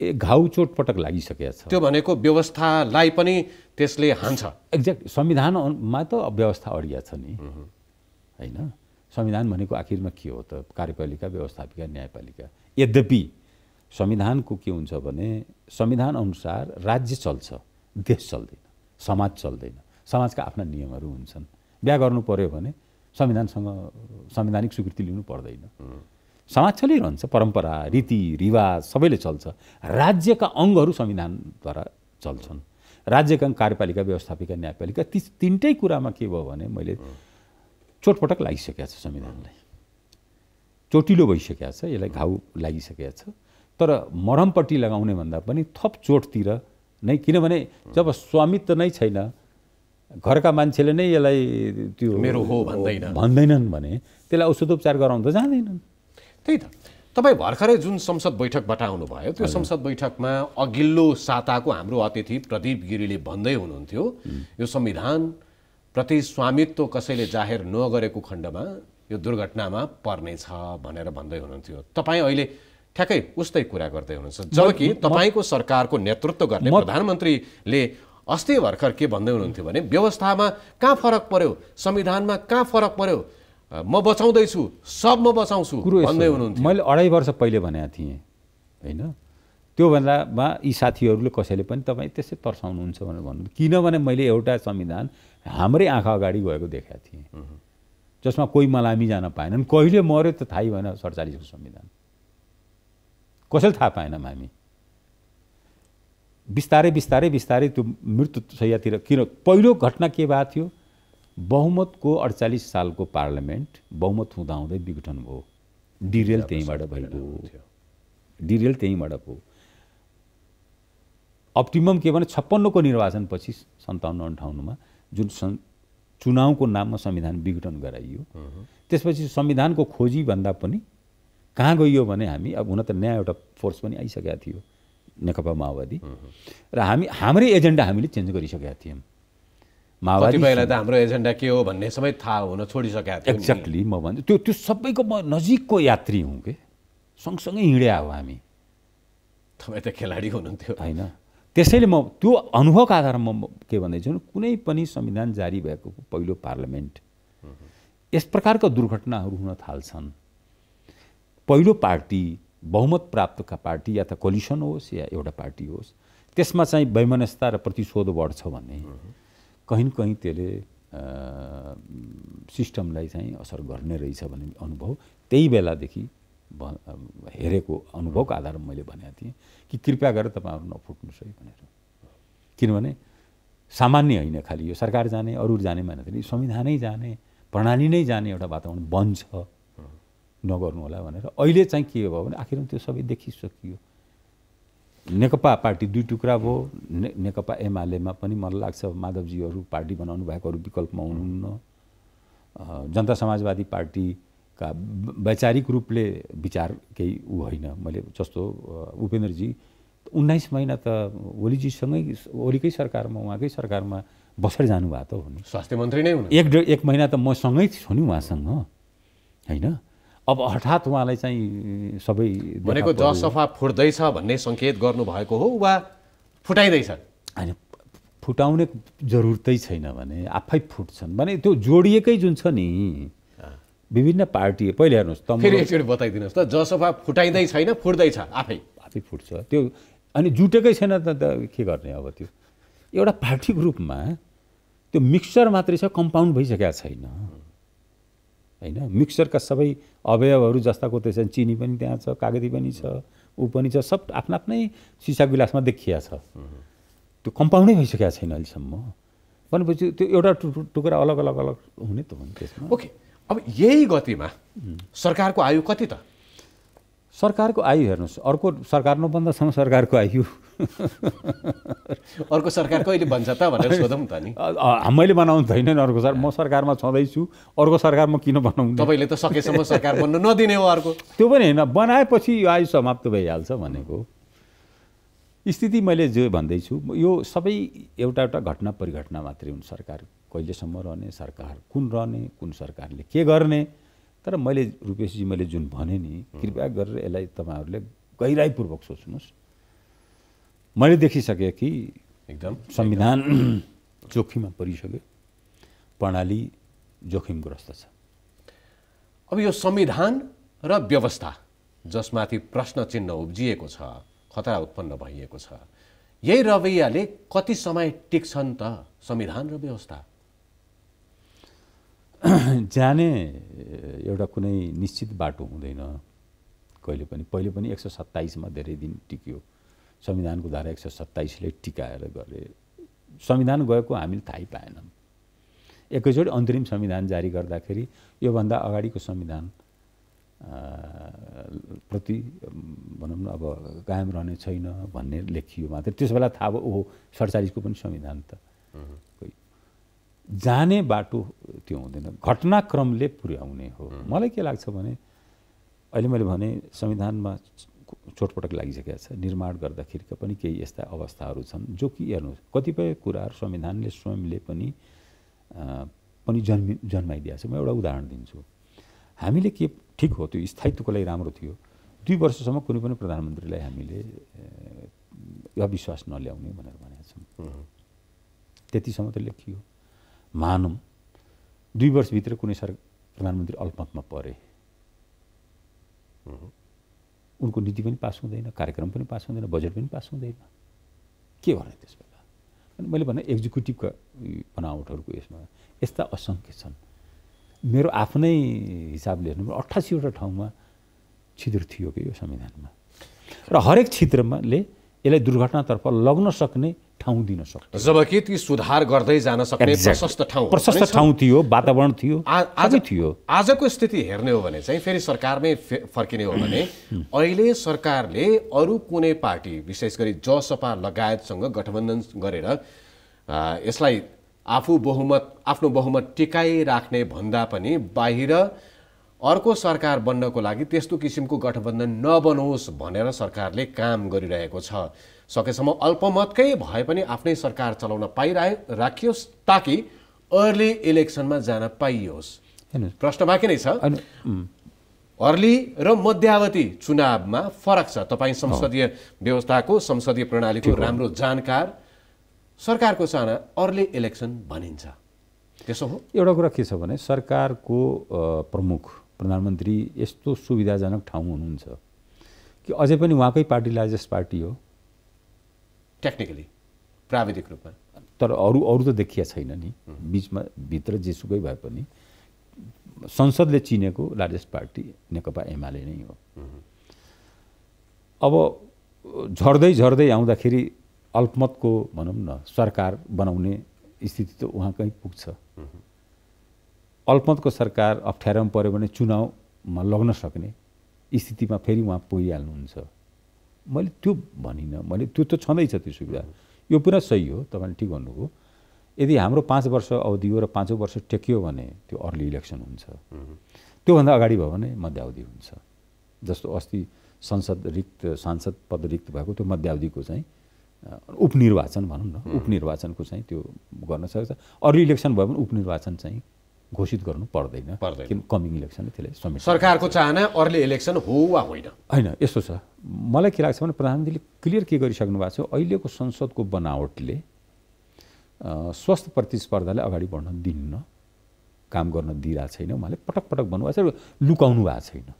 ए घाउ चोटपटक लागिसकेको छ त्यो भनेको व्यवस्थालाई पनि त्यसले हान्छ एक्ज्याक्ट संविधानमा त व्यवस्था अडिया छ नि होइन संविधान भनेको आखिरमा के हो त कार्यपालिका व्यवस्थापिका न्यायपालिका यद्यपि संविधानको के हुन्छ भने संविधान अनुसार राज्य चल्छ देश चल्दैन समाज चल्दैन समाजका आफ्ना नियमहरू हुन्छन् बिहा गर्नु पऱ्यो भने संविधानसँग संवैधानिक स्वीकृति लिनु पर्दैन समाज चलिरहन्छ परम्परा रीति रिवाज सबैले चल्छ राज्यका अङ्गहरू संविधानद्वारा चल्छन् राज्यका कार्यपालिका व्यवस्थापिका न्यायपालिका ती तिनटै कुरामा के भयो भने मैले चोटपटक लागिसकेको छ संविधानलाई चोटिलो भइसकेको छ यसलाई घाउ लागिसकेको छ तर मरमपट्टि लगाउने भन्दा पनि थप चोटतिर नै किनभने जब स्वामित्व नै छैन घरका मान्छेले नै यसलाई त्यो मेरो हो भन्दैन भन्दैनन् भने त्यसलाई औषधोपचार गराउनु त जाँदैनन् त्यही त तपाईँ भर्खरै जुन संसद बैठकबाट आउनुभयो त्यो संसद बैठकमा अघिल्लो साताको हाम्रो अतिथि प्रदीप गिरीले भन्दै हुनुहुन्थ्यो यो संविधान प्रति स्वामित्व कसैले जाहेर नगरेको खण्डमा यो दुर्घटनामा पर्नेछ भनेर भन्दै हुनुहुन्थ्यो तपाईँ अहिले ठ्याक्कै उस्तै कुरा गर्दै हुनुहुन्छ जबकि तपाईँको सरकारको नेतृत्व गर्ने प्रधानमन्त्रीले अस्ति भर्खर के भन्दै हुनुहुन्थ्यो भने व्यवस्थामा कहाँ फरक पर्यो संविधानमा कहाँ फरक पर्यो म बचाउँदैछु सब म बचाउँछु भन्दै हुनुहुन्थ्यो मैले अढाई वर्ष पहिले भनेको थिएँ होइन त्योभन्दामा यी साथीहरूले कसैले पनि तपाईँ त्यसै तर्साउनुहुन्छ भनेर भन्नु किनभने मैले एउटा संविधान हाम्रै आँखा अगाडि गएको देखाएको थिएँ जसमा कोही मलामी जान पाएनन् कहिले मऱ्यो त थाहै भएन सडचालिसको संविधान कसैले थाहा पाएनौँ हामी बिस्तारै बिस्तारै बिस्तारै त्यो मृत्यु सयातिर किन पहिलो घटना के भएको थियो बहुमतको अडचालिस सालको पार्लियामेन्ट बहुमत हुँदाहुँदै विघटन भयो डिरेल त्यहीँबाट भएको डिरेल त्यहीँबाट भयो अप्टिमम के भने छप्पन्नको निर्वाचनपछि सन्ताउन्न अन्ठाउन्नमा जुन सन् चुनावको नाममा संविधान विघटन गराइयो त्यसपछि संविधानको खोजीभन्दा पनि कहाँ गइयो भने हामी अब हुन त नयाँ एउटा फोर्स पनि आइसकेको थियो नेकपा माओवादी र हामी हाम्रै एजेन्डा हामीले चेन्ज गरिसकेका थियौँ माओवादी त हाम्रो एजेन्डा के हो भन्ने सबै थाहा हुन छोडिसकेका थियौँ एक्ज्याक्टली म भन्छु त्यो त्यो सबैको म नजिकको यात्री हुँ कि सँगसँगै हिँड्या हो हामी तपाईँ त खेलाडी हुनुहुन्थ्यो होइन त्यसैले म त्यो अनुभवको आधारमा म के भन्दैछु कुनै पनि संविधान जारी भएको पहिलो पार्लियामेन्ट यस प्रकारको दुर्घटनाहरू हुन थाल्छन् पहिलो पार्टी बहुमत प्राप्तका पार्टी या त कोलिसन होस् या एउटा पार्टी होस् त्यसमा चाहिँ वैमनस्यता र प्रतिशोध बढ्छ भने कहीँ न कहीँ त्यसले सिस्टमलाई चाहिँ असर गर्ने रहेछ भन्ने अनुभव त्यही बेलादेखि भ हेरेको अनुभवको आधारमा मैले भनेको थिएँ कि कृपया गरेर तपाईँहरू नफुट्नुहोस् है भनेर किनभने सामान्य होइन खालि यो सरकार जाने अरू जाने माने संविधानै जाने प्रणाली नै जाने एउटा वातावरण बन्छ नगर्नु होला भनेर अहिले चाहिँ के भयो भने आखिरमा त्यो सबै देखिसकियो नेकपा पार्टी दुई टुक्रा भयो ने नेकपा एमालेमा पनि मलाई लाग्छ माधवजीहरू पार्टी बनाउनु भएकोहरू विकल्पमा हुनुहुन्न जनता समाजवादी पार्टीका वैचारिक रूपले विचार केही ऊ होइन मैले जस्तो उपेन्द्रजी उन्नाइस महिना त ओलीजीसँगै ओलीकै सरकारमा उहाँकै सरकारमा बसेर जानुभएको त हुनु स्वास्थ्य मन्त्री नै हुनु एक एक महिना त मसँगै छु नि उहाँसँग होइन अब हठात उहाँलाई चाहिँ सबै भनेको जसफा फुट्दैछ भन्ने सङ्केत गर्नुभएको हो वा फुटाइँदैछ होइन फुटाउने जरुरतै छैन भने आफै फुट्छन् भने त्यो जोडिएकै जुन छ नि विभिन्न पार्टी पहिले हेर्नुहोस् त फेरि एकचोटि बताइदिनुहोस् त जसफा फुटाइँदै छैन फुट्दैछ आफै आफै फुट्छ त्यो अनि जुटेकै छैन त के गर्ने अब त्यो एउटा पार्टीको रूपमा त्यो मिक्सचर मात्रै छ कम्पाउन्ड भइसकेको छैन होइन मिक्सरका सबै अवयवहरू जस्ताको त्यसै चिनी पनि त्यहाँ छ कागती पनि छ ऊ पनि छ सब आफ्नो आफ्नै सिसा गिलासमा देखिया छ त्यो कम्पाउन्डै भइसकेको छैन अहिलेसम्म भनेपछि त्यो एउटा टुक्रा अलग अलग अलग हुने त हो नि त्यसमा ओके अब यही गतिमा सरकारको आयु कति त सरकारको आयु हेर्नुहोस् अर्को सरकार नबन्दासम्म सरकारको आयु अर्को सरकार कहिले बन्छ त भनेर सोधौँ त नि मैले बनाउनु छैन नि अर्को सर म सरकारमा छँदैछु अर्को सरकार म किन बनाउँ तपाईँले त सकेसम्म सरकार बन्न नदिने हो अर्को त्यो पनि होइन बनाएपछि यो आयु समाप्त भइहाल्छ भनेको स्थिति मैले जे भन्दैछु यो सबै एउटा एउटा घटना परिघटना मात्रै हुन् सरकार कहिलेसम्म रहने सरकार कुन रहने कुन सरकारले के गर्ने तर मैले रूपेशजी मैले जुन भने नि कृपया गरेर यसलाई तपाईँहरूले गहिराइपूर्वक सोच्नुहोस् मैले देखिसकेँ कि एकदम संविधान जोखिममा परिसक्यो प्रणाली जोखिमग्रस्त छ अब यो संविधान र व्यवस्था जसमाथि प्रश्न चिन्ह उब्जिएको छ खतरा उत्पन्न भइएको छ यही रवैयाले कति समय टिक्छन् त संविधान र व्यवस्था जाने एउटा कुनै निश्चित बाटो हुँदैन कहिले पनि पहिले पनि एक सय सत्ताइसमा धेरै दिन टिक्यो संविधानको धारा एक सय सत्ताइसले टिकाएर गरे संविधान गएको हामीले थाहै पाएनौँ एकैचोटि अन्तरिम संविधान जारी गर्दाखेरि योभन्दा अगाडिको संविधान प्रति भनौँ न अब कायम रहने छैन भन्ने लेखियो मात्र त्यस बेला थाहा भयो ओहो सडचालिसको पनि संविधान त जाने बाटो त्यो हुँदैन घटनाक्रमले पुर्याउने हो मलाई के लाग्छ भने अहिले मैले भने संविधानमा चोटपटक लागिसकेको छ निर्माण गर्दाखेरिका पनि केही यस्ता अवस्थाहरू छन् जो कि हेर्नु कतिपय कुराहरू संविधानले स्वयंले पनि पनि जन्मि जन्माइदिएको छ म एउटा उदाहरण दिन्छु हामीले के ठिक हो त्यो स्थायित्वको लागि राम्रो थियो दुई वर्षसम्म कुनै पनि प्रधानमन्त्रीलाई हामीले अविश्वास नल्याउने भनेर भनेका छौँ त्यतिसम्म त लेखियो मानौँ दुई वर्षभित्र कुनै सर प्रधानमन्त्री अल्पमतमा परे उनको नीति पनि पास हुँदैन कार्यक्रम पनि पास हुँदैन बजेट पनि पास हुँदैन के गर्ने त्यस बेला अनि मैले भने एक्जिक्युटिभका बनावटहरूको यसमा यस्ता असङ्ख्य छन् मेरो आफ्नै हिसाबले हेर्नु अठासीवटा ठाउँमा छिद्र थियो कि यो संविधानमा र हरेक क्षेत्रमाले यसलाई दुर्घटनातर्फ लग्न सक्ने ठाउँ दिन सक्छ जबकि ती सुधार गर्दै जान सक्ने प्रशस्त ठाउँ प्रशस्त ठाउँ थियो वातावरण थियो आज थियो आजको स्थिति हेर्ने हो भने चाहिँ फेरि सरकारमै फर्किने हो भने अहिले सरकारले अरू कुनै पार्टी विशेष गरी जसपा लगायतसँग गठबन्धन गरेर यसलाई आफू बहुमत आफ्नो बहुमत टिकाइराख्ने भन्दा पनि बाहिर अर्को सरकार बन्नको लागि त्यस्तो किसिमको गठबन्धन नबनोस् भनेर सरकारले काम गरिरहेको छ सकेसम्म अल्पमतकै भए पनि आफ्नै सरकार चलाउन पाइरहे राखियोस् ताकि अर्ली इलेक्सनमा जान पाइयोस् प्रश्न बाँकी नै छ अर्ली र मध्यावधि चुनावमा फरक छ तपाईँ संसदीय व्यवस्थाको संसदीय प्रणालीको राम्रो जानकार सरकारको चाहना अर्ली इलेक्सन भनिन्छ त्यसो हो एउटा कुरा के छ भने सरकारको प्रमुख प्रधानमन्त्री यस्तो सुविधाजनक ठाउँ हुनुहुन्छ कि अझै पनि उहाँकै पार्टी लार्जेस्ट पार्टी हो टेक्निकली प्राविधिक रूपमा तर अरू अरू त देखिया छैन नि बिचमा भित्र जेसुकै भए पनि संसदले चिनेको लार्जेस्ट पार्टी नेकपा एमाले नै हो अब झर्दै झर्दै आउँदाखेरि अल्पमतको भनौँ न सरकार बनाउने स्थिति त उहाँकै पुग्छ अल्पमतको सरकार अप्ठ्यारोमा पऱ्यो भने चुनावमा लग्न सक्ने स्थितिमा फेरि उहाँ पुगिहाल्नुहुन्छ मैले त्यो भनिनँ मैले त्यो त छँदैछ त्यो सुविधा यो पुरा सही हो तपाईँले ठिक भन्नुभयो यदि हाम्रो पाँच वर्ष अवधि हो र पाँचौँ वर्ष टेकियो भने त्यो अर्ली इलेक्सन हुन्छ त्योभन्दा अगाडि भयो भने मध्यावधि हुन्छ जस्तो अस्ति संसद रिक्त सांसद पद रिक्त भएको त्यो मध्यावधिको चाहिँ उपनिर्वाचन भनौँ न उपनिर्वाचनको चाहिँ त्यो गर्न सक्छ अर्ली इलेक्सन भयो भने उपनिर्वाचन चाहिँ घोषित गर्नु पर्दैन पर्दैन कमिङ इलेक्सन त्यसलाई समेट सरकारको चाहना अर्ली इलेक्सन हो वा होइन होइन यस्तो छ मलाई के लाग्छ भने प्रधानमन्त्रीले क्लियर के गरिसक्नु भएको छ अहिलेको संसदको बनावटले स्वस्थ प्रतिस्पर्धालाई अगाडि बढ्न दिन्न काम गर्न दिइरहेको छैन उहाँले पटक पटक भन्नुभएको छ लुकाउनु भएको छैन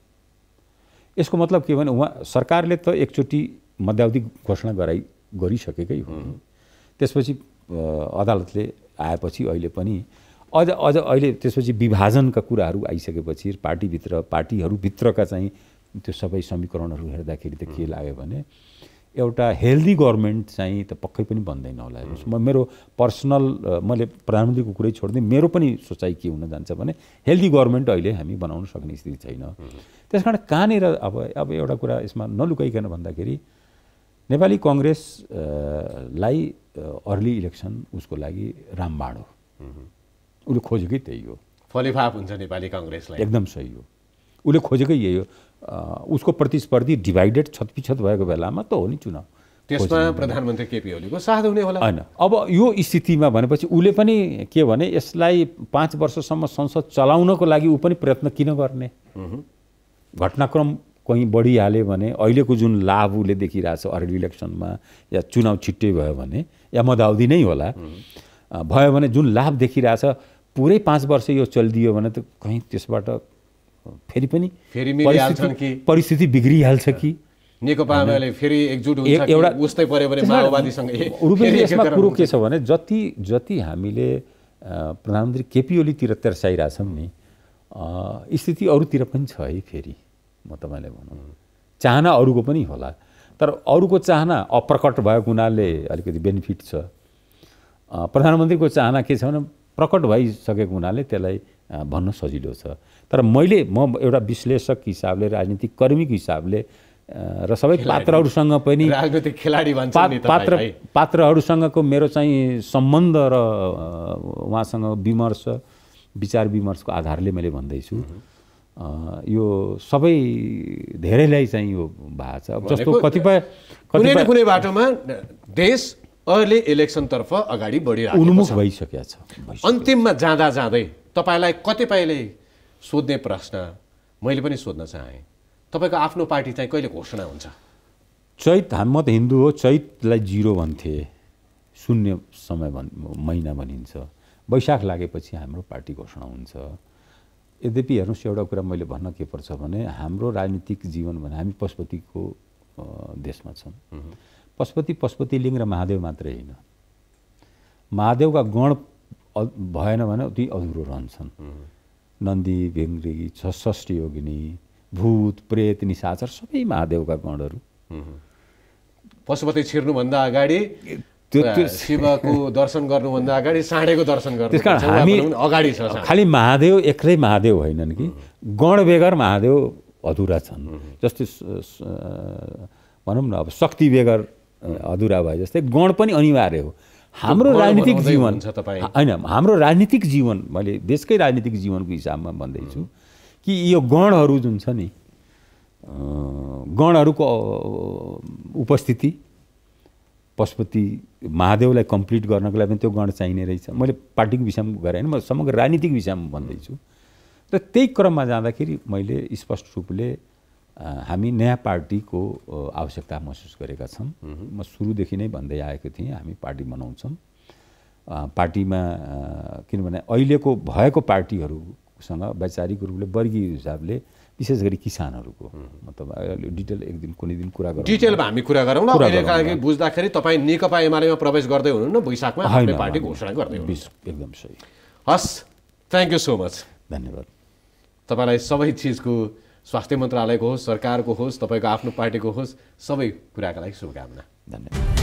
यसको मतलब के भने उहाँ सरकारले त एकचोटि मध्यावधि घोषणा गराइ गरिसकेकै हो त्यसपछि अदालतले आएपछि अहिले पनि अझ अझ अहिले त्यसपछि विभाजनका कुराहरू आइसकेपछि पार्टीभित्र पार्टीहरूभित्रका चाहिँ त्यो सबै समीकरणहरू हेर्दाखेरि त के लाग्यो भने एउटा हेल्दी गभर्मेन्ट चाहिँ त पक्कै पनि बन्दैन होला हेर्नुहोस् म मेरो पर्सनल मैले प्रधानमन्त्रीको कुरै छोडिदिएँ मेरो पनि सोचाइ के हुन जान्छ भने हेल्दी गभर्मेन्ट अहिले हामी बनाउन सक्ने स्थिति छैन त्यस कारण कहाँनिर अब अब एउटा कुरा यसमा नलुकाइकन भन्दाखेरि नेपाली कङ्ग्रेसलाई अर्ली इलेक्सन उसको लागि रामबाण हो उसले खोजेकै त्यही हो फलिफाप हुन्छ नेपाली कङ्ग्रेसलाई एकदम सही हो उसले खोजेकै यही हो उसको प्रतिस्पर्धी डिभाइडेड छतपिछत भएको बेलामा त हो नि चुनाव त्यसमा प्रधानमन्त्री केपी ओलीको साथ हुने होला होइन अब यो स्थितिमा भनेपछि उसले पनि के भने यसलाई पाँच वर्षसम्म संसद चलाउनको लागि ऊ पनि प्रयत्न किन गर्ने घटनाक्रम कहीँ बढिहाल्यो भने अहिलेको जुन लाभ उसले देखिरहेछ अर्ली इलेक्सनमा या चुनाव छिट्टै भयो भने या मदावधि नै होला भयो भने जुन लाभ देखिरहेछ पुरै पाँच वर्ष यो चलिदियो भने त कहीँ त्यसबाट फेरि पनि परिस्थिति बिग्रिहाल्छ कि एउटा यसमा कुरो के छ भने जति जति हामीले प्रधानमन्त्री केपी ओलीतिर तेर्साइरहेछौँ नि स्थिति अरूतिर पनि छ है फेरि म तपाईँलाई भनौँ चाहना अरूको पनि होला तर अरूको चाहना अप्रकट भएको हुनाले अलिकति बेनिफिट छ प्रधानमन्त्रीको चाहना के छ भने प्रकट भइसकेको हुनाले त्यसलाई भन्न सजिलो छ तर मैले म एउटा विश्लेषक हिसाबले राजनीतिक कर्मीको हिसाबले र सबै पात्रहरूसँग पनि राजनीतिक खेलाडी पात्र पात्रहरूसँगको मेरो चाहिँ सम्बन्ध र उहाँसँग विमर्श विचार विमर्शको आधारले मैले भन्दैछु यो सबै धेरैलाई चाहिँ यो भएको छ जस्तो कतिपय कुनै न कुनै बाटोमा देश अहिले इलेक्सनतर्फ अगाडि बढिरहेको उन्मुख भइसकेको छ अन्तिममा जाँदा जाँदै तपाईँलाई कतिपयले सोध्ने प्रश्न मैले पनि सोध्न चाहेँ तपाईँको आफ्नो पार्टी चाहिँ कहिले घोषणा हुन्छ चैत म त हिन्दू हो चैतलाई जिरो भन्थे शून्य समय भन् महिना भनिन्छ वैशाख लागेपछि हाम्रो पार्टी घोषणा हुन्छ यद्यपि हेर्नुहोस् एउटा कुरा मैले भन्न के पर्छ भने हाम्रो राजनीतिक जीवन भने हामी पशुपतिको देशमा छौँ पशुपति पशुपति लिङ्ग र महादेव मात्रै होइन महादेवका गण भएन भने ती अधुरो रहन्छन् नन्दी भेङ्ग्री षष्ठी योगिनी भूत प्रेत निसाचर सबै महादेवका गणहरू पशुपति छिर्नुभन्दा अगाडि त्यो त्यो शिवको दर्शन गर्नुभन्दा अगाडि साँढेको दर्शन गर्नु त्यस कारण हामी अगाडि छ खालि महादेव एक्लै महादेव होइनन् कि गण बेगर महादेव अधुरा छन् जस्तै भनौँ न अब शक्ति बेगर अधुरा भए जस्तै गण पनि अनिवार्य हो हाम्रो राजनीतिक जीवन छ होइन हाम्रो राजनीतिक जीवन मैले देशकै राजनीतिक जीवनको हिसाबमा भन्दैछु कि यो गणहरू जुन छ नि गणहरूको उपस्थिति पशुपति महादेवलाई कम्प्लिट गर्नको लागि पनि त्यो गण चाहिने रहेछ मैले पार्टीको विषयमा गरेँ होइन म समग्र राजनीतिक विषयमा भन्दैछु र त्यही क्रममा जाँदाखेरि मैले स्पष्ट रूपले हामी नयाँ पार्टीको आवश्यकता महसुस गरेका छौँ म सुरुदेखि नै भन्दै आएको थिएँ हामी पार्टी बनाउँछौँ पार्टीमा किनभने अहिलेको भएको पार्टीहरूसँग वैचारिक रूपले वर्गीय हिसाबले विशेष गरी किसानहरूको मतलब डिटेल एक दिन कुनै दिन कुरा गरौँ डिटेलमा हामी कुरा गरौँ न बुझ्दाखेरि तपाईँ नेकपा एमालेमा प्रवेश गर्दै हुनुहुन्न वैशाखमा होइन पार्टी घोषणा गर्दै हुनुहुन्छ एकदम सही हस् थ्याङ्क यू सो मच धन्यवाद तपाईँलाई सबै चिजको स्वास्थ्य मन्त्रालयको होस् सरकारको होस् तपाईँको आफ्नो पार्टीको होस् सबै कुराका लागि शुभकामना धन्यवाद